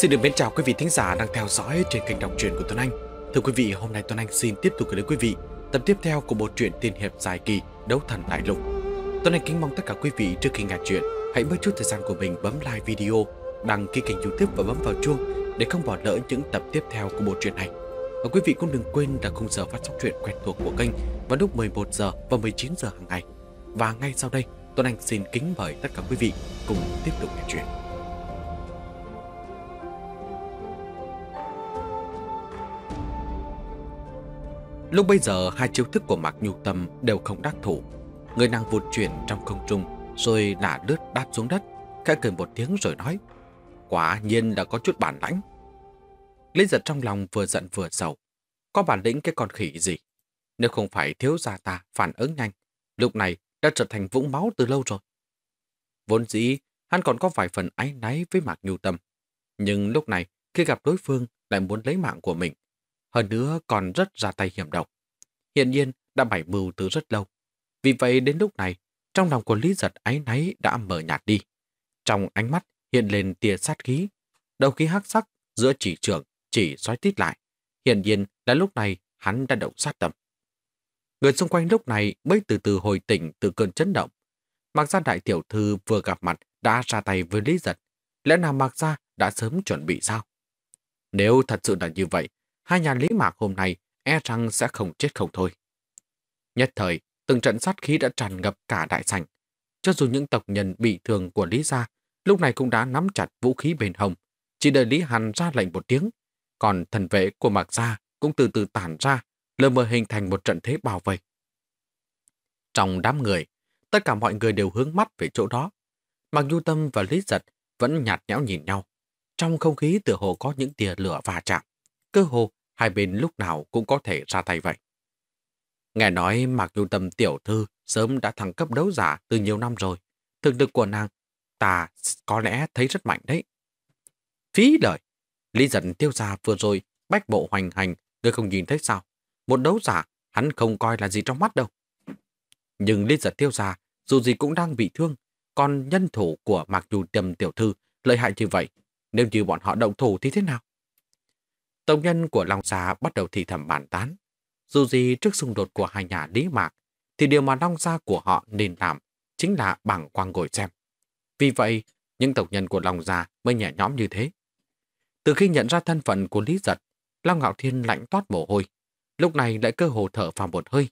Xin được mến chào quý vị thính giả đang theo dõi trên kênh đọc truyện của Tuấn Anh. Thưa quý vị, hôm nay Tuấn Anh xin tiếp tục gửi đến quý vị tập tiếp theo của bộ truyện tiên hiệp dài kỳ Đấu Thần Đại Lục. Tuấn Anh kính mong tất cả quý vị trước khi nghe truyện, hãy bớt chút thời gian của mình bấm like video, đăng ký kênh YouTube và bấm vào chuông để không bỏ lỡ những tập tiếp theo của bộ truyện này. Và quý vị cũng đừng quên là khung giờ phát sóng truyện quen thuộc của kênh vào lúc 11 giờ và 19 giờ hàng ngày. Và ngay sau đây, Tuấn Anh xin kính mời tất cả quý vị cùng tiếp tục nghe truyện. Lúc bây giờ hai chiêu thức của Mạc Nhu Tâm đều không đắc thủ. Người nàng vụt chuyển trong không trung rồi lả lướt đáp xuống đất, khẽ cười một tiếng rồi nói. Quả nhiên là có chút bản lãnh. Lý giật trong lòng vừa giận vừa sầu. Có bản lĩnh cái con khỉ gì? Nếu không phải thiếu gia ta phản ứng nhanh, lúc này đã trở thành vũng máu từ lâu rồi. Vốn dĩ, hắn còn có vài phần áy náy với Mạc Nhu Tâm. Nhưng lúc này, khi gặp đối phương lại muốn lấy mạng của mình, hơn nữa còn rất ra tay hiểm độc. Hiện nhiên đã bày mưu từ rất lâu. Vì vậy đến lúc này, trong lòng của Lý Giật áy náy đã mở nhạt đi. Trong ánh mắt hiện lên tia sát khí, đầu khí hắc sắc giữa chỉ trưởng chỉ xoáy tít lại. Hiện nhiên là lúc này hắn đã động sát tâm. Người xung quanh lúc này mới từ từ hồi tỉnh từ cơn chấn động. Mạc gia đại tiểu thư vừa gặp mặt đã ra tay với Lý Giật. Lẽ nào Mạc gia đã sớm chuẩn bị sao? Nếu thật sự là như vậy, hai nhà Lý Mạc hôm nay e rằng sẽ không chết không thôi. Nhất thời, từng trận sát khí đã tràn ngập cả đại sảnh. Cho dù những tộc nhân bị thương của Lý Gia, lúc này cũng đã nắm chặt vũ khí bền hồng, chỉ đợi Lý Hàn ra lệnh một tiếng. Còn thần vệ của Mạc Gia cũng từ từ tản ra, lờ mờ hình thành một trận thế bảo vệ. Trong đám người, tất cả mọi người đều hướng mắt về chỗ đó. Mạc Du Tâm và Lý Giật vẫn nhạt nhẽo nhìn nhau. Trong không khí tựa hồ có những tia lửa va chạm cơ hồ hai bên lúc nào cũng có thể ra tay vậy. Nghe nói Mạc Nhu Tâm tiểu thư sớm đã thăng cấp đấu giả từ nhiều năm rồi. Thực lực của nàng, ta có lẽ thấy rất mạnh đấy. Phí lời, Lý giận tiêu gia vừa rồi, bách bộ hoành hành, ngươi không nhìn thấy sao? Một đấu giả, hắn không coi là gì trong mắt đâu. Nhưng Lý giận tiêu gia, dù gì cũng đang bị thương, còn nhân thủ của Mạc Nhu Tâm tiểu thư lợi hại như vậy. Nếu như bọn họ động thủ thì thế nào? Tổng nhân của Long Gia bắt đầu thì thầm bàn tán. Dù gì trước xung đột của hai nhà Lý Mạc, thì điều mà Long Gia của họ nên làm chính là bằng quang ngồi xem. Vì vậy, những tổng nhân của Long Gia mới nhẹ nhõm như thế. Từ khi nhận ra thân phận của Lý Giật, Long Ngạo Thiên lạnh toát mồ hôi. Lúc này lại cơ hồ thở vào một hơi.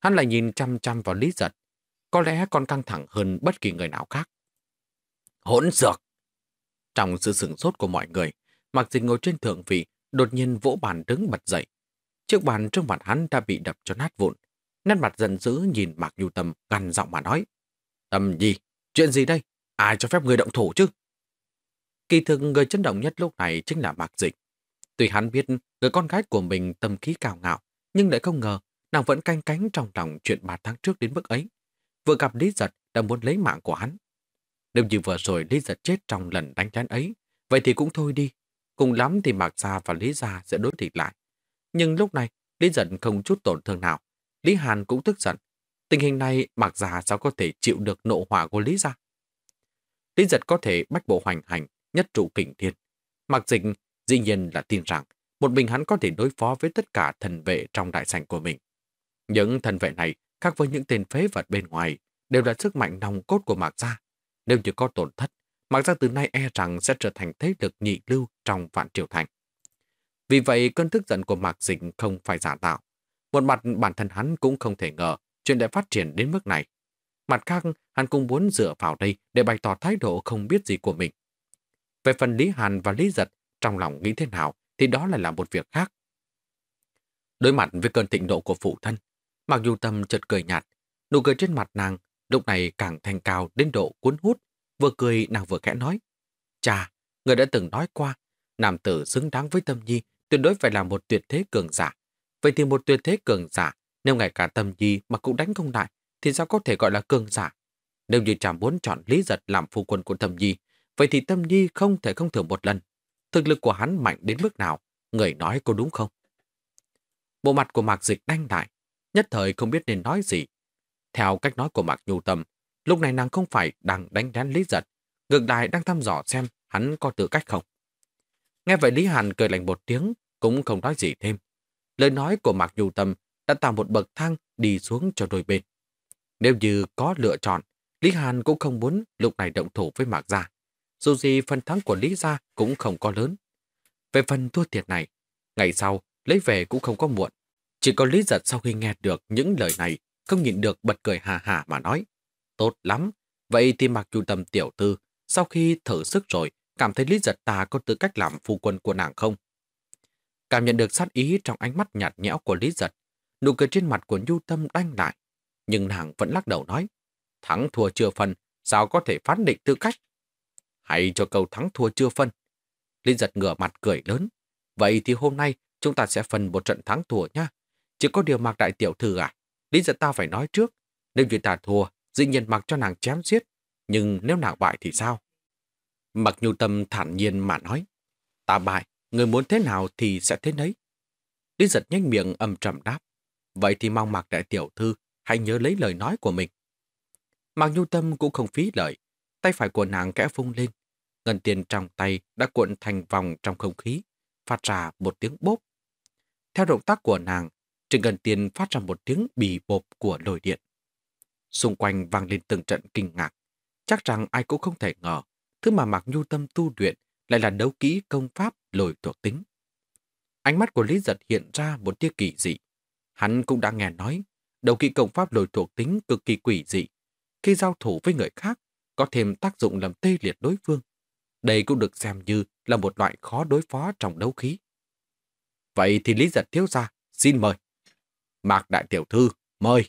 Hắn lại nhìn chăm chăm vào Lý Giật. Có lẽ còn căng thẳng hơn bất kỳ người nào khác. Hỗn dược! Trong sự sửng sốt của mọi người, Mạc Dịch ngồi trên thượng vị đột nhiên vỗ bàn đứng bật dậy. Chiếc bàn trong mặt hắn đã bị đập cho nát vụn. Nét mặt giận dữ nhìn Mạc Nhu Tâm gằn giọng mà nói. Tâm gì? Chuyện gì đây? Ai cho phép người động thủ chứ? Kỳ thực người chấn động nhất lúc này chính là Mạc Dịch. Tuy hắn biết người con gái của mình tâm khí cao ngạo, nhưng lại không ngờ nàng vẫn canh cánh trong lòng chuyện 3 tháng trước đến mức ấy. Vừa gặp Lý Giật đã muốn lấy mạng của hắn. Nếu như vừa rồi Lý Giật chết trong lần đánh chán ấy, vậy thì cũng thôi đi, Cùng lắm thì Mạc Gia và Lý Gia sẽ đối địch lại. Nhưng lúc này, Lý giận không chút tổn thương nào. Lý Hàn cũng tức giận. Tình hình này Mạc Gia sao có thể chịu được nộ hỏa của Lý Gia? Lý giật có thể bách bộ hoành hành, nhất trụ kình thiên. Mạc Dịch dĩ nhiên là tin rằng một mình hắn có thể đối phó với tất cả thần vệ trong đại sảnh của mình. Những thần vệ này, khác với những tên phế vật bên ngoài, đều là sức mạnh nòng cốt của Mạc Gia. Nếu như có tổn thất, Mặc ra từ nay e rằng sẽ trở thành thế lực nhị lưu trong vạn triều thành. Vì vậy, cơn tức giận của Mạc Dịch không phải giả tạo. Một mặt bản thân hắn cũng không thể ngờ chuyện đã phát triển đến mức này. Mặt khác, hắn cũng muốn dựa vào đây để bày tỏ thái độ không biết gì của mình. Về phần Lý Hàn và Lý Giật, trong lòng nghĩ thế nào thì đó lại là một việc khác. Đối mặt với cơn thịnh nộ của phụ thân, Mạc Du Tâm chợt cười nhạt, nụ cười trên mặt nàng lúc này càng thành cao đến độ cuốn hút vừa cười nàng vừa khẽ nói. Chà, người đã từng nói qua, nam tử xứng đáng với tâm nhi, tuyệt đối phải là một tuyệt thế cường giả. Vậy thì một tuyệt thế cường giả, nếu ngay cả tâm nhi mà cũng đánh không lại, thì sao có thể gọi là cường giả? Nếu như chàng muốn chọn Lý Giật làm phu quân của Tâm Nhi, vậy thì Tâm Nhi không thể không thử một lần. Thực lực của hắn mạnh đến mức nào, người nói có đúng không? Bộ mặt của Mạc Dịch đanh lại, nhất thời không biết nên nói gì. Theo cách nói của Mạc Nhu Tâm, Lúc này nàng không phải đang đánh đén Lý Giật, ngược lại đang thăm dò xem hắn có tự cách không. Nghe vậy Lý Hàn cười lạnh một tiếng, cũng không nói gì thêm. Lời nói của Mạc Dù Tâm đã tạo một bậc thang đi xuống cho đôi bên. Nếu như có lựa chọn, Lý Hàn cũng không muốn lúc này động thủ với Mạc Gia. Dù gì phần thắng của Lý Gia cũng không có lớn. Về phần thua thiệt này, ngày sau lấy về cũng không có muộn. Chỉ có Lý Giật sau khi nghe được những lời này, không nhịn được bật cười hà hà mà nói tốt lắm. Vậy thì mặc dù tầm tiểu thư sau khi thử sức rồi, cảm thấy Lý Giật ta có tư cách làm phu quân của nàng không? Cảm nhận được sát ý trong ánh mắt nhạt nhẽo của Lý Giật, nụ cười trên mặt của Nhu Tâm đanh lại. Nhưng nàng vẫn lắc đầu nói, thắng thua chưa phân, sao có thể phán định tư cách? Hãy cho câu thắng thua chưa phân. Lý Giật ngửa mặt cười lớn. Vậy thì hôm nay chúng ta sẽ phân một trận thắng thua nhá. Chỉ có điều mạc đại tiểu thư à, Lý Giật ta phải nói trước. Nếu như ta thua dĩ nhiên mặc cho nàng chém giết, nhưng nếu nàng bại thì sao? Mặc nhu tâm thản nhiên mà nói, ta bại, người muốn thế nào thì sẽ thế nấy. Lý giật nhanh miệng âm trầm đáp, vậy thì mong mặc đại tiểu thư, hãy nhớ lấy lời nói của mình. Mặc nhu tâm cũng không phí lời, tay phải của nàng kẽ vung lên, ngân tiền trong tay đã cuộn thành vòng trong không khí, phát ra một tiếng bốp. Theo động tác của nàng, Trịnh Ngân tiền phát ra một tiếng bì bộp của lồi điện. Xung quanh vang lên từng trận kinh ngạc. Chắc rằng ai cũng không thể ngờ, thứ mà Mạc Nhu Tâm tu luyện lại là đấu kỹ công pháp lồi thuộc tính. Ánh mắt của Lý Giật hiện ra một tia kỳ dị. Hắn cũng đã nghe nói, đấu kỹ công pháp lồi thuộc tính cực kỳ quỷ dị. Khi giao thủ với người khác, có thêm tác dụng làm tê liệt đối phương. Đây cũng được xem như là một loại khó đối phó trong đấu khí. Vậy thì Lý Giật thiếu ra, xin mời. Mạc Đại Tiểu Thư, mời.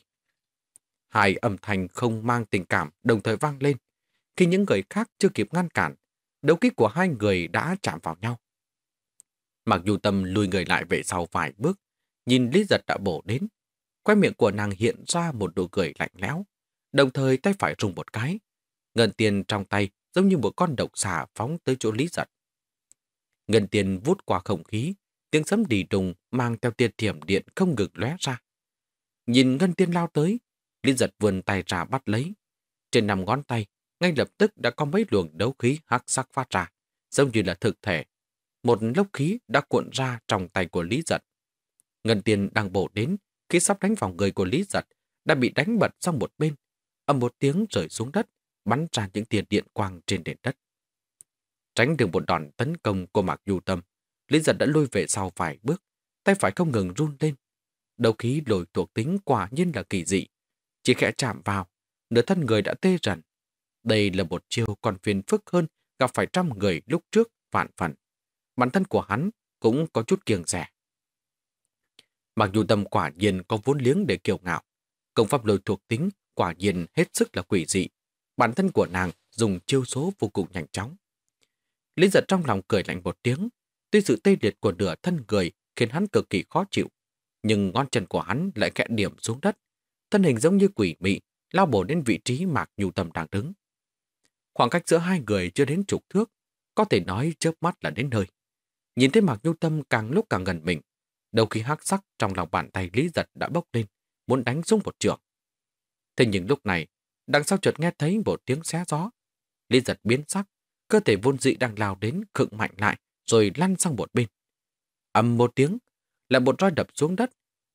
Hai âm thanh không mang tình cảm đồng thời vang lên. Khi những người khác chưa kịp ngăn cản, đấu kích của hai người đã chạm vào nhau. Mặc dù tâm lùi người lại về sau vài bước, nhìn Lý Giật đã bổ đến. Quay miệng của nàng hiện ra một nụ cười lạnh lẽo, đồng thời tay phải rung một cái. Ngân tiền trong tay giống như một con độc xà phóng tới chỗ Lý Giật. Ngân tiền vút qua không khí, tiếng sấm đì đùng mang theo tia thiểm điện không ngừng lóe ra. Nhìn Ngân Tiên lao tới, Lý giật vươn tay ra bắt lấy. Trên nằm ngón tay, ngay lập tức đã có mấy luồng đấu khí hắc sắc phát ra, giống như là thực thể. Một lốc khí đã cuộn ra trong tay của Lý giật. Ngân tiền đang bổ đến, khi sắp đánh vào người của Lý giật, đã bị đánh bật sang một bên. Âm một tiếng rơi xuống đất, bắn ra những tiền điện quang trên nền đất. Tránh được một đòn tấn công của Mạc Du Tâm, Lý giật đã lôi về sau vài bước, tay phải không ngừng run lên. Đầu khí lồi thuộc tính quả nhiên là kỳ dị, chỉ khẽ chạm vào, nửa thân người đã tê rần. Đây là một chiêu còn phiền phức hơn gặp phải trăm người lúc trước vạn phần. Bản thân của hắn cũng có chút kiêng rẻ. Mặc dù tâm quả nhiên có vốn liếng để kiêu ngạo, công pháp lôi thuộc tính quả nhiên hết sức là quỷ dị. Bản thân của nàng dùng chiêu số vô cùng nhanh chóng. Lý giật trong lòng cười lạnh một tiếng, tuy sự tê liệt của nửa thân người khiến hắn cực kỳ khó chịu, nhưng ngón chân của hắn lại kẽ điểm xuống đất, thân hình giống như quỷ mị, lao bổ đến vị trí Mạc Nhu Tâm đang đứng. Khoảng cách giữa hai người chưa đến chục thước, có thể nói chớp mắt là đến nơi. Nhìn thấy Mạc Nhu Tâm càng lúc càng gần mình, đầu khi hắc sắc trong lòng bàn tay Lý Giật đã bốc lên, muốn đánh xuống một trường. Thế nhưng lúc này, đằng sau chợt nghe thấy một tiếng xé gió. Lý Giật biến sắc, cơ thể vốn dị đang lao đến khựng mạnh lại rồi lăn sang một bên. Âm một tiếng, là một roi đập xuống đất,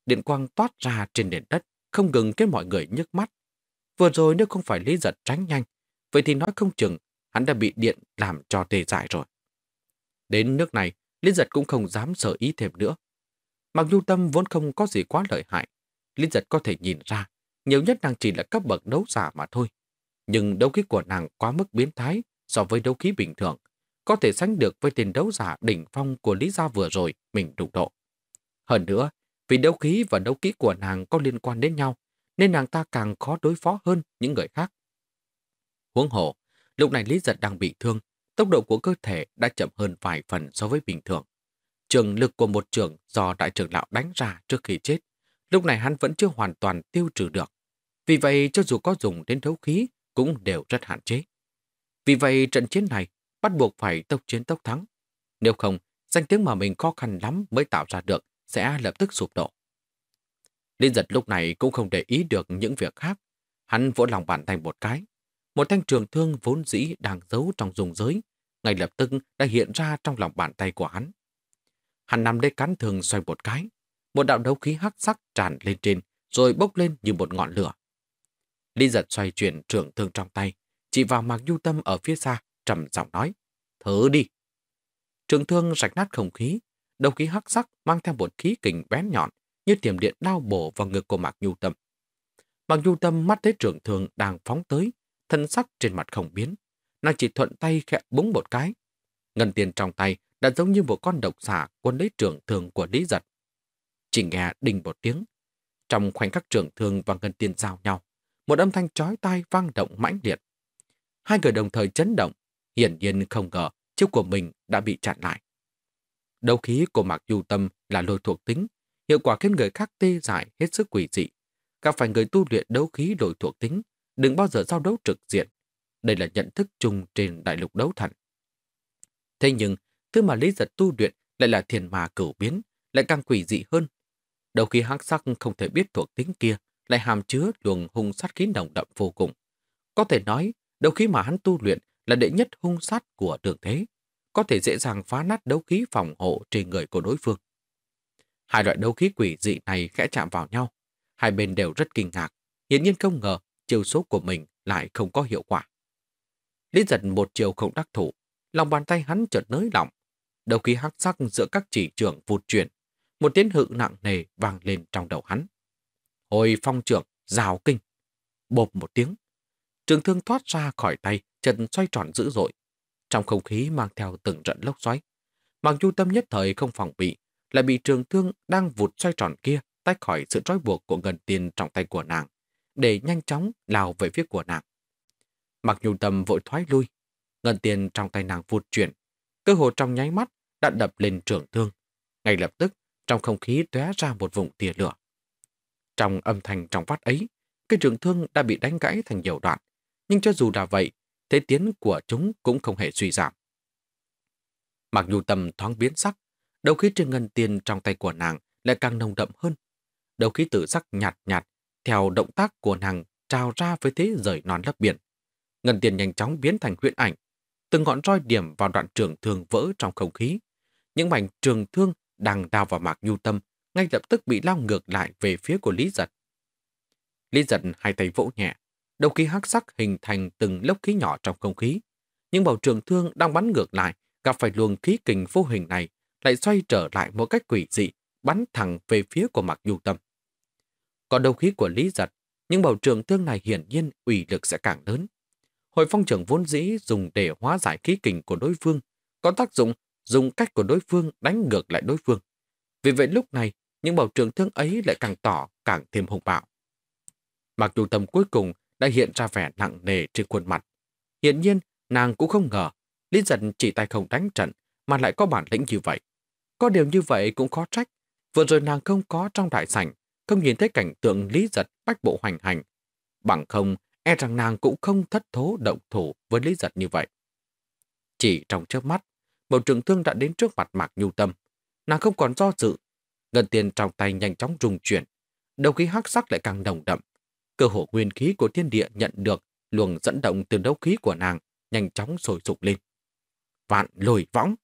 điện quang toát ra trên nền đất, không ngừng khiến mọi người nhức mắt. Vừa rồi nếu không phải Lý Giật tránh nhanh, vậy thì nói không chừng hắn đã bị điện làm cho tê dại rồi. Đến nước này, Lý Giật cũng không dám sở ý thêm nữa. Mặc dù tâm vốn không có gì quá lợi hại, Lý Giật có thể nhìn ra, nhiều nhất đang chỉ là cấp bậc đấu giả mà thôi. Nhưng đấu khí của nàng quá mức biến thái so với đấu khí bình thường, có thể sánh được với tiền đấu giả đỉnh phong của Lý Gia vừa rồi mình đụng độ. Hơn nữa, vì đấu khí và đấu kỹ của nàng có liên quan đến nhau, nên nàng ta càng khó đối phó hơn những người khác. Huống hộ, lúc này Lý Giật đang bị thương, tốc độ của cơ thể đã chậm hơn vài phần so với bình thường. Trường lực của một trường do đại trưởng lão đánh ra trước khi chết, lúc này hắn vẫn chưa hoàn toàn tiêu trừ được. Vì vậy, cho dù có dùng đến đấu khí, cũng đều rất hạn chế. Vì vậy, trận chiến này bắt buộc phải tốc chiến tốc thắng. Nếu không, danh tiếng mà mình khó khăn lắm mới tạo ra được sẽ lập tức sụp đổ. Liên giật lúc này cũng không để ý được những việc khác. Hắn vỗ lòng bàn tay một cái. Một thanh trường thương vốn dĩ đang giấu trong dùng giới, ngay lập tức đã hiện ra trong lòng bàn tay của hắn. Hắn nằm đây cắn thường xoay một cái. Một đạo đấu khí hắc sắc tràn lên trên, rồi bốc lên như một ngọn lửa. Liên giật xoay chuyển trường thương trong tay, chỉ vào mạc du tâm ở phía xa, trầm giọng nói. "Thở đi! Trường thương rạch nát không khí, đầu khí hắc sắc mang theo một khí kình bén nhọn, như tiềm điện đao bổ vào ngực của Mạc Nhu Tâm. Mạc Nhu Tâm mắt thấy trưởng thường đang phóng tới, thân sắc trên mặt không biến. Nàng chỉ thuận tay khẽ búng một cái. Ngân tiền trong tay đã giống như một con độc xà quân lấy trưởng thường của Lý Giật. Chỉ nghe đình một tiếng. Trong khoảnh khắc trưởng thường và ngân tiền giao nhau, một âm thanh chói tai vang động mãnh liệt. Hai người đồng thời chấn động, hiển nhiên không ngờ chiêu của mình đã bị chặn lại. Đấu khí của Mạc Du Tâm là lôi thuộc tính, hiệu quả khiến người khác tê dại hết sức quỷ dị. Các phải người tu luyện đấu khí lôi thuộc tính, đừng bao giờ giao đấu trực diện. Đây là nhận thức chung trên đại lục đấu thần. Thế nhưng, thứ mà Lý Giật tu luyện lại là thiền mà cửu biến, lại càng quỷ dị hơn. Đấu khí hắc sắc không thể biết thuộc tính kia, lại hàm chứa luồng hung sát khí nồng đậm vô cùng. Có thể nói, đấu khí mà hắn tu luyện là đệ nhất hung sát của đường thế, có thể dễ dàng phá nát đấu khí phòng hộ trên người của đối phương. Hai loại đấu khí quỷ dị này khẽ chạm vào nhau. Hai bên đều rất kinh ngạc, hiển nhiên không ngờ chiều số của mình lại không có hiệu quả. Lý giật một chiều không đắc thủ, lòng bàn tay hắn chợt nới lỏng. đấu khí hắc sắc giữa các chỉ trưởng vụt chuyển, một tiếng hự nặng nề vang lên trong đầu hắn. Hồi phong trưởng, rào kinh. Bộp một tiếng, trường thương thoát ra khỏi tay, chân xoay tròn dữ dội, trong không khí mang theo từng trận lốc xoáy, Mặc du tâm nhất thời không phòng bị, lại bị trường thương đang vụt xoay tròn kia tách khỏi sự trói buộc của ngân tiền trong tay của nàng, để nhanh chóng lao về phía của nàng. Mặc nhu tâm vội thoái lui, ngân tiền trong tay nàng vụt chuyển, cơ hồ trong nháy mắt đã đập lên trường thương. Ngay lập tức, trong không khí tóe ra một vùng tia lửa. Trong âm thanh trong vắt ấy, cái trường thương đã bị đánh gãy thành nhiều đoạn, nhưng cho dù là vậy, thế tiến của chúng cũng không hề suy giảm. Mặc dù tâm thoáng biến sắc, đầu khí trên ngân tiền trong tay của nàng lại càng nồng đậm hơn. Đầu khí tử sắc nhạt nhạt, theo động tác của nàng trào ra với thế rời non lấp biển. Ngân tiền nhanh chóng biến thành huyễn ảnh, từng ngọn roi điểm vào đoạn trường thương vỡ trong không khí. Những mảnh trường thương đang đào vào mạc nhu tâm, ngay lập tức bị lao ngược lại về phía của Lý Giật. Lý Giật hai tay vỗ nhẹ, đầu khí hắc sắc hình thành từng lốc khí nhỏ trong không khí. Nhưng bảo trường thương đang bắn ngược lại, gặp phải luồng khí kình vô hình này, lại xoay trở lại một cách quỷ dị, bắn thẳng về phía của Mạc Du Tâm. Còn đầu khí của Lý Giật, nhưng bảo trường thương này hiển nhiên ủy lực sẽ càng lớn. Hồi phong trưởng vốn dĩ dùng để hóa giải khí kình của đối phương, có tác dụng dùng cách của đối phương đánh ngược lại đối phương. Vì vậy lúc này, những bảo trường thương ấy lại càng tỏ, càng thêm hùng bạo. Mặc dù tâm cuối cùng đã hiện ra vẻ nặng nề trên khuôn mặt. Hiển nhiên, nàng cũng không ngờ, Lý Dân chỉ tay không đánh trận mà lại có bản lĩnh như vậy. Có điều như vậy cũng khó trách. Vừa rồi nàng không có trong đại sảnh, không nhìn thấy cảnh tượng Lý Giật bách bộ hoành hành. Bằng không, e rằng nàng cũng không thất thố động thủ với Lý Giật như vậy. Chỉ trong chớp mắt, một trường thương đã đến trước mặt Mạc Nhu Tâm. Nàng không còn do dự. Ngân tiền trong tay nhanh chóng rung chuyển. Đầu khí hắc sắc lại càng đồng đậm cơ hồ nguyên khí của thiên địa nhận được luồng dẫn động từ đấu khí của nàng nhanh chóng sôi sục lên. Vạn lồi võng!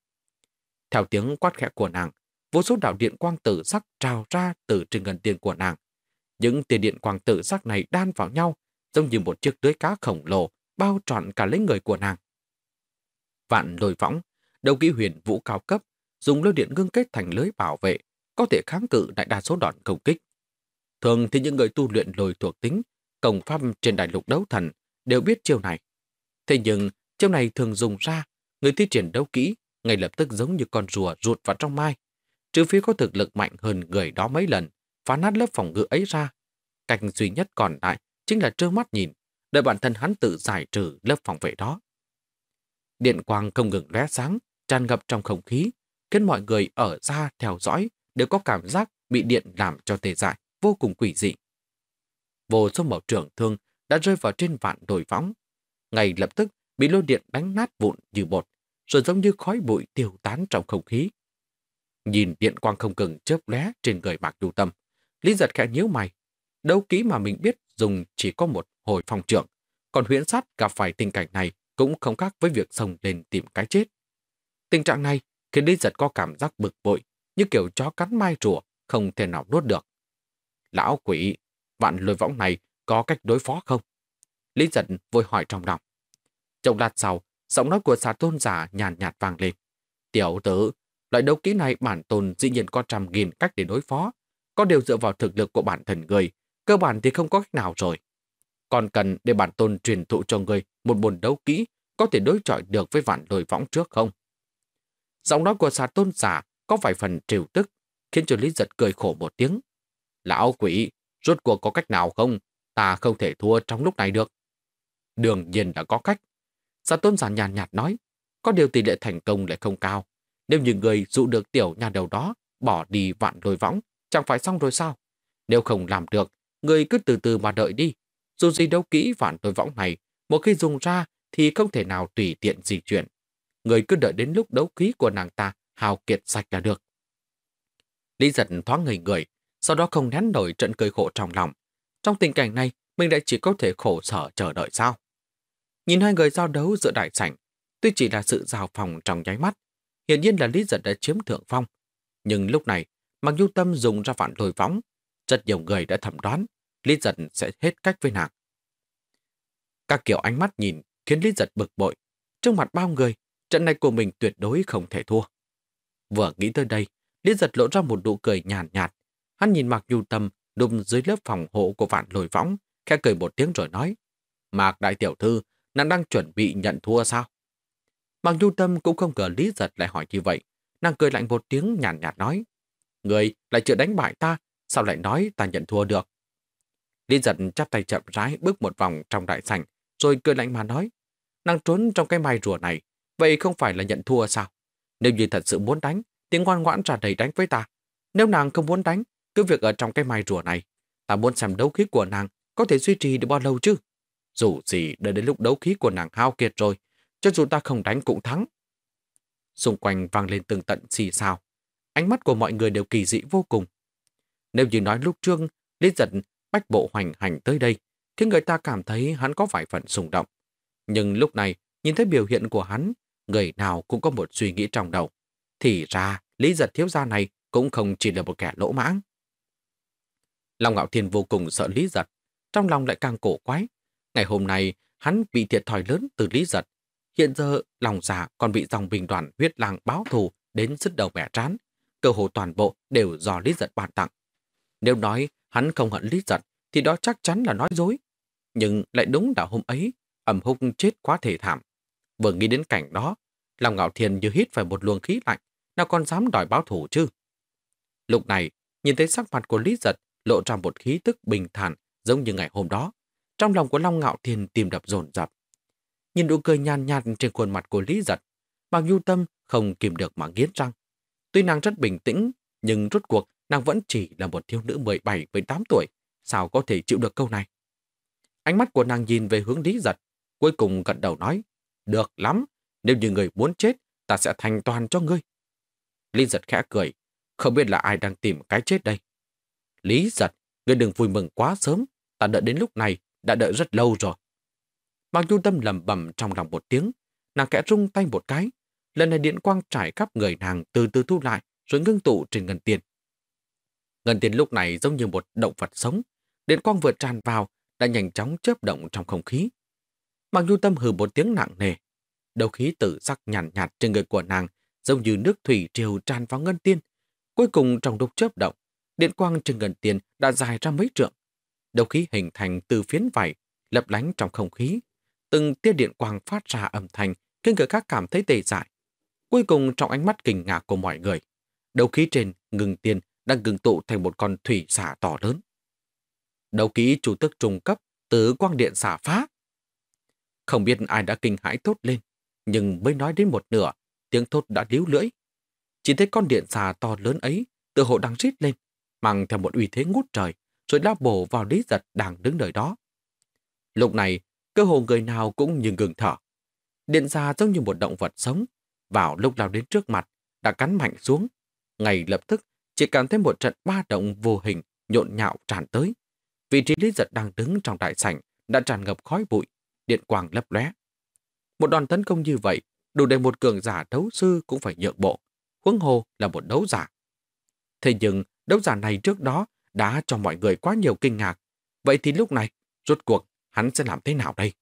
Theo tiếng quát khẽ của nàng, vô số đạo điện quang tử sắc trào ra từ trên ngân tiền của nàng. Những tiền điện quang tử sắc này đan vào nhau, giống như một chiếc lưới cá khổng lồ bao trọn cả lấy người của nàng. Vạn lồi võng, đầu kỹ huyền vũ cao cấp, dùng lôi điện ngưng kết thành lưới bảo vệ, có thể kháng cự đại đa số đòn công kích. Thường thì những người tu luyện lồi thuộc tính, công pháp trên đại lục đấu thần đều biết chiêu này. Thế nhưng, chiêu này thường dùng ra, người thi triển đấu kỹ ngay lập tức giống như con rùa ruột vào trong mai. Trừ phía có thực lực mạnh hơn người đó mấy lần, phá nát lớp phòng ngự ấy ra. Cách duy nhất còn lại chính là trơ mắt nhìn, đợi bản thân hắn tự giải trừ lớp phòng vệ đó. Điện quang không ngừng lóe sáng, tràn ngập trong không khí, khiến mọi người ở xa theo dõi đều có cảm giác bị điện làm cho tê dại vô cùng quỷ dị. Vô số màu trưởng thương đã rơi vào trên vạn đồi phóng, ngay lập tức bị lôi điện đánh nát vụn như bột, rồi giống như khói bụi tiêu tán trong không khí. Nhìn điện quang không cần chớp lé trên người Mạc Du Tâm, Lý giật khẽ nhíu mày. Đấu ký mà mình biết dùng chỉ có một hồi phòng trưởng, còn huyễn sát gặp phải tình cảnh này cũng không khác với việc xông lên tìm cái chết. Tình trạng này khiến Lý giật có cảm giác bực bội, như kiểu chó cắn mai rùa, không thể nào nuốt được lão quỷ, vạn lôi võng này có cách đối phó không? Lý giật vội hỏi trong lòng. Trong lát sau, giọng nói của xà tôn giả nhàn nhạt, nhạt vang lên. Tiểu tử, loại đấu kỹ này bản tôn dĩ nhiên có trăm nghìn cách để đối phó. Có điều dựa vào thực lực của bản thân người, cơ bản thì không có cách nào rồi. Còn cần để bản tôn truyền thụ cho người một môn đấu kỹ có thể đối chọi được với vạn lôi võng trước không? Giọng nói của xà tôn giả có vài phần triều tức, khiến cho Lý giật cười khổ một tiếng. Lão quỷ, rốt cuộc có cách nào không? Ta không thể thua trong lúc này được. Đương nhiên đã có cách. Giả tôn giả nhàn nhạt nói, có điều tỷ lệ thành công lại không cao. Nếu như người dụ được tiểu nhà đầu đó, bỏ đi vạn lôi võng, chẳng phải xong rồi sao? Nếu không làm được, người cứ từ từ mà đợi đi. Dù gì đâu kỹ vạn lôi võng này, một khi dùng ra thì không thể nào tùy tiện di chuyển. Người cứ đợi đến lúc đấu khí của nàng ta hào kiệt sạch là được. Lý giật thoáng người người, sau đó không nén nổi trận cười khổ trong lòng. Trong tình cảnh này, mình đã chỉ có thể khổ sở chờ đợi sao. Nhìn hai người giao đấu giữa đại sảnh, tuy chỉ là sự giao phòng trong nháy mắt, hiển nhiên là Lý Giật đã chiếm thượng phong. Nhưng lúc này, mặc dù tâm dùng ra vạn lôi võng, rất nhiều người đã thẩm đoán Lý Giật sẽ hết cách với nàng. Các kiểu ánh mắt nhìn khiến Lý Giật bực bội. trước mặt bao người, trận này của mình tuyệt đối không thể thua. Vừa nghĩ tới đây, Lý Giật lộ ra một nụ cười nhàn nhạt, nhạt, Hắn nhìn Mạc Nhu Tâm đụng dưới lớp phòng hộ của vạn lồi võng, khẽ cười một tiếng rồi nói. Mạc đại tiểu thư, nàng đang chuẩn bị nhận thua sao? Mạc Nhu Tâm cũng không ngờ Lý Giật lại hỏi như vậy. Nàng cười lạnh một tiếng nhàn nhạt, nhạt nói. Người lại chưa đánh bại ta, sao lại nói ta nhận thua được? Lý Giật chắp tay chậm rãi bước một vòng trong đại sảnh, rồi cười lạnh mà nói. Nàng trốn trong cái mai rùa này, vậy không phải là nhận thua sao? Nếu như thật sự muốn đánh, tiếng ngoan ngoãn trả đầy đánh với ta. Nếu nàng không muốn đánh, cứ việc ở trong cái mai rùa này, ta muốn xem đấu khí của nàng có thể duy trì được bao lâu chứ. Dù gì đợi đến lúc đấu khí của nàng hao kiệt rồi, cho dù ta không đánh cũng thắng. Xung quanh vang lên từng tận xì xào. Ánh mắt của mọi người đều kỳ dị vô cùng. Nếu như nói lúc trước Lý giật bách bộ hoành hành tới đây, thì người ta cảm thấy hắn có vài phần sùng động. Nhưng lúc này, nhìn thấy biểu hiện của hắn, người nào cũng có một suy nghĩ trong đầu. Thì ra, Lý giật thiếu gia này cũng không chỉ là một kẻ lỗ mãng. Long Ngạo Thiên vô cùng sợ Lý Giật, trong lòng lại càng cổ quái. Ngày hôm nay, hắn bị thiệt thòi lớn từ Lý Giật. Hiện giờ, lòng giả còn bị dòng bình đoàn huyết lang báo thù đến sứt đầu mẻ trán. Cơ hồ toàn bộ đều do Lý Giật bàn tặng. Nếu nói hắn không hận Lý Giật, thì đó chắc chắn là nói dối. Nhưng lại đúng là hôm ấy, ẩm húc chết quá thể thảm. Vừa nghĩ đến cảnh đó, lòng ngạo Thiên như hít phải một luồng khí lạnh, nào còn dám đòi báo thù chứ. Lúc này, nhìn thấy sắc mặt của Lý Giật lộ ra một khí tức bình thản giống như ngày hôm đó. Trong lòng của Long Ngạo Thiên tìm đập dồn dập Nhìn nụ cười nhàn nhạt trên khuôn mặt của Lý Giật, Mạc nhu Tâm không kìm được mà nghiến răng. Tuy nàng rất bình tĩnh, nhưng rốt cuộc nàng vẫn chỉ là một thiếu nữ 17 với 8 tuổi, sao có thể chịu được câu này. Ánh mắt của nàng nhìn về hướng Lý Giật, cuối cùng gật đầu nói, được lắm, nếu như người muốn chết, ta sẽ thành toàn cho ngươi. Lý Giật khẽ cười, không biết là ai đang tìm cái chết đây. Lý giật, người đừng vui mừng quá sớm, ta đợi đến lúc này, đã đợi rất lâu rồi. Mạc Du Tâm lầm bầm trong lòng một tiếng, nàng kẽ rung tay một cái. Lần này điện quang trải khắp người nàng từ từ thu lại, rồi ngưng tụ trên ngân tiền. Ngân tiền lúc này giống như một động vật sống. Điện quang vừa tràn vào, đã nhanh chóng chớp động trong không khí. Mạc Du Tâm hừ một tiếng nặng nề. Đầu khí tử sắc nhàn nhạt, nhạt trên người của nàng, giống như nước thủy triều tràn vào ngân tiên. Cuối cùng trong lúc chớp động, điện quang trên gần tiền đã dài ra mấy trượng. Đầu khí hình thành từ phiến vải, lập lánh trong không khí. Từng tia điện quang phát ra âm thanh, khiến người khác cảm thấy tê dại. Cuối cùng trong ánh mắt kinh ngạc của mọi người, đầu khí trên ngừng tiền đang ngừng tụ thành một con thủy xả to lớn. Đầu khí chủ tức trung cấp từ quang điện xả phá. Không biết ai đã kinh hãi thốt lên, nhưng mới nói đến một nửa, tiếng thốt đã điếu lưỡi. Chỉ thấy con điện xà to lớn ấy, tự hộ đang rít lên, mang theo một uy thế ngút trời, rồi lao bổ vào lý giật đang đứng nơi đó. Lúc này, cơ hồ người nào cũng như ngừng thở. Điện ra giống như một động vật sống, vào lúc lao đến trước mặt, đã cắn mạnh xuống. Ngay lập tức, chỉ cảm thấy một trận ba động vô hình, nhộn nhạo tràn tới. Vị trí lý giật đang đứng trong đại sảnh đã tràn ngập khói bụi, điện quang lấp lóe. Một đòn tấn công như vậy, đủ để một cường giả đấu sư cũng phải nhượng bộ. Huống hồ là một đấu giả. Thế nhưng, Đấu giả này trước đó đã cho mọi người quá nhiều kinh ngạc. Vậy thì lúc này, rốt cuộc, hắn sẽ làm thế nào đây?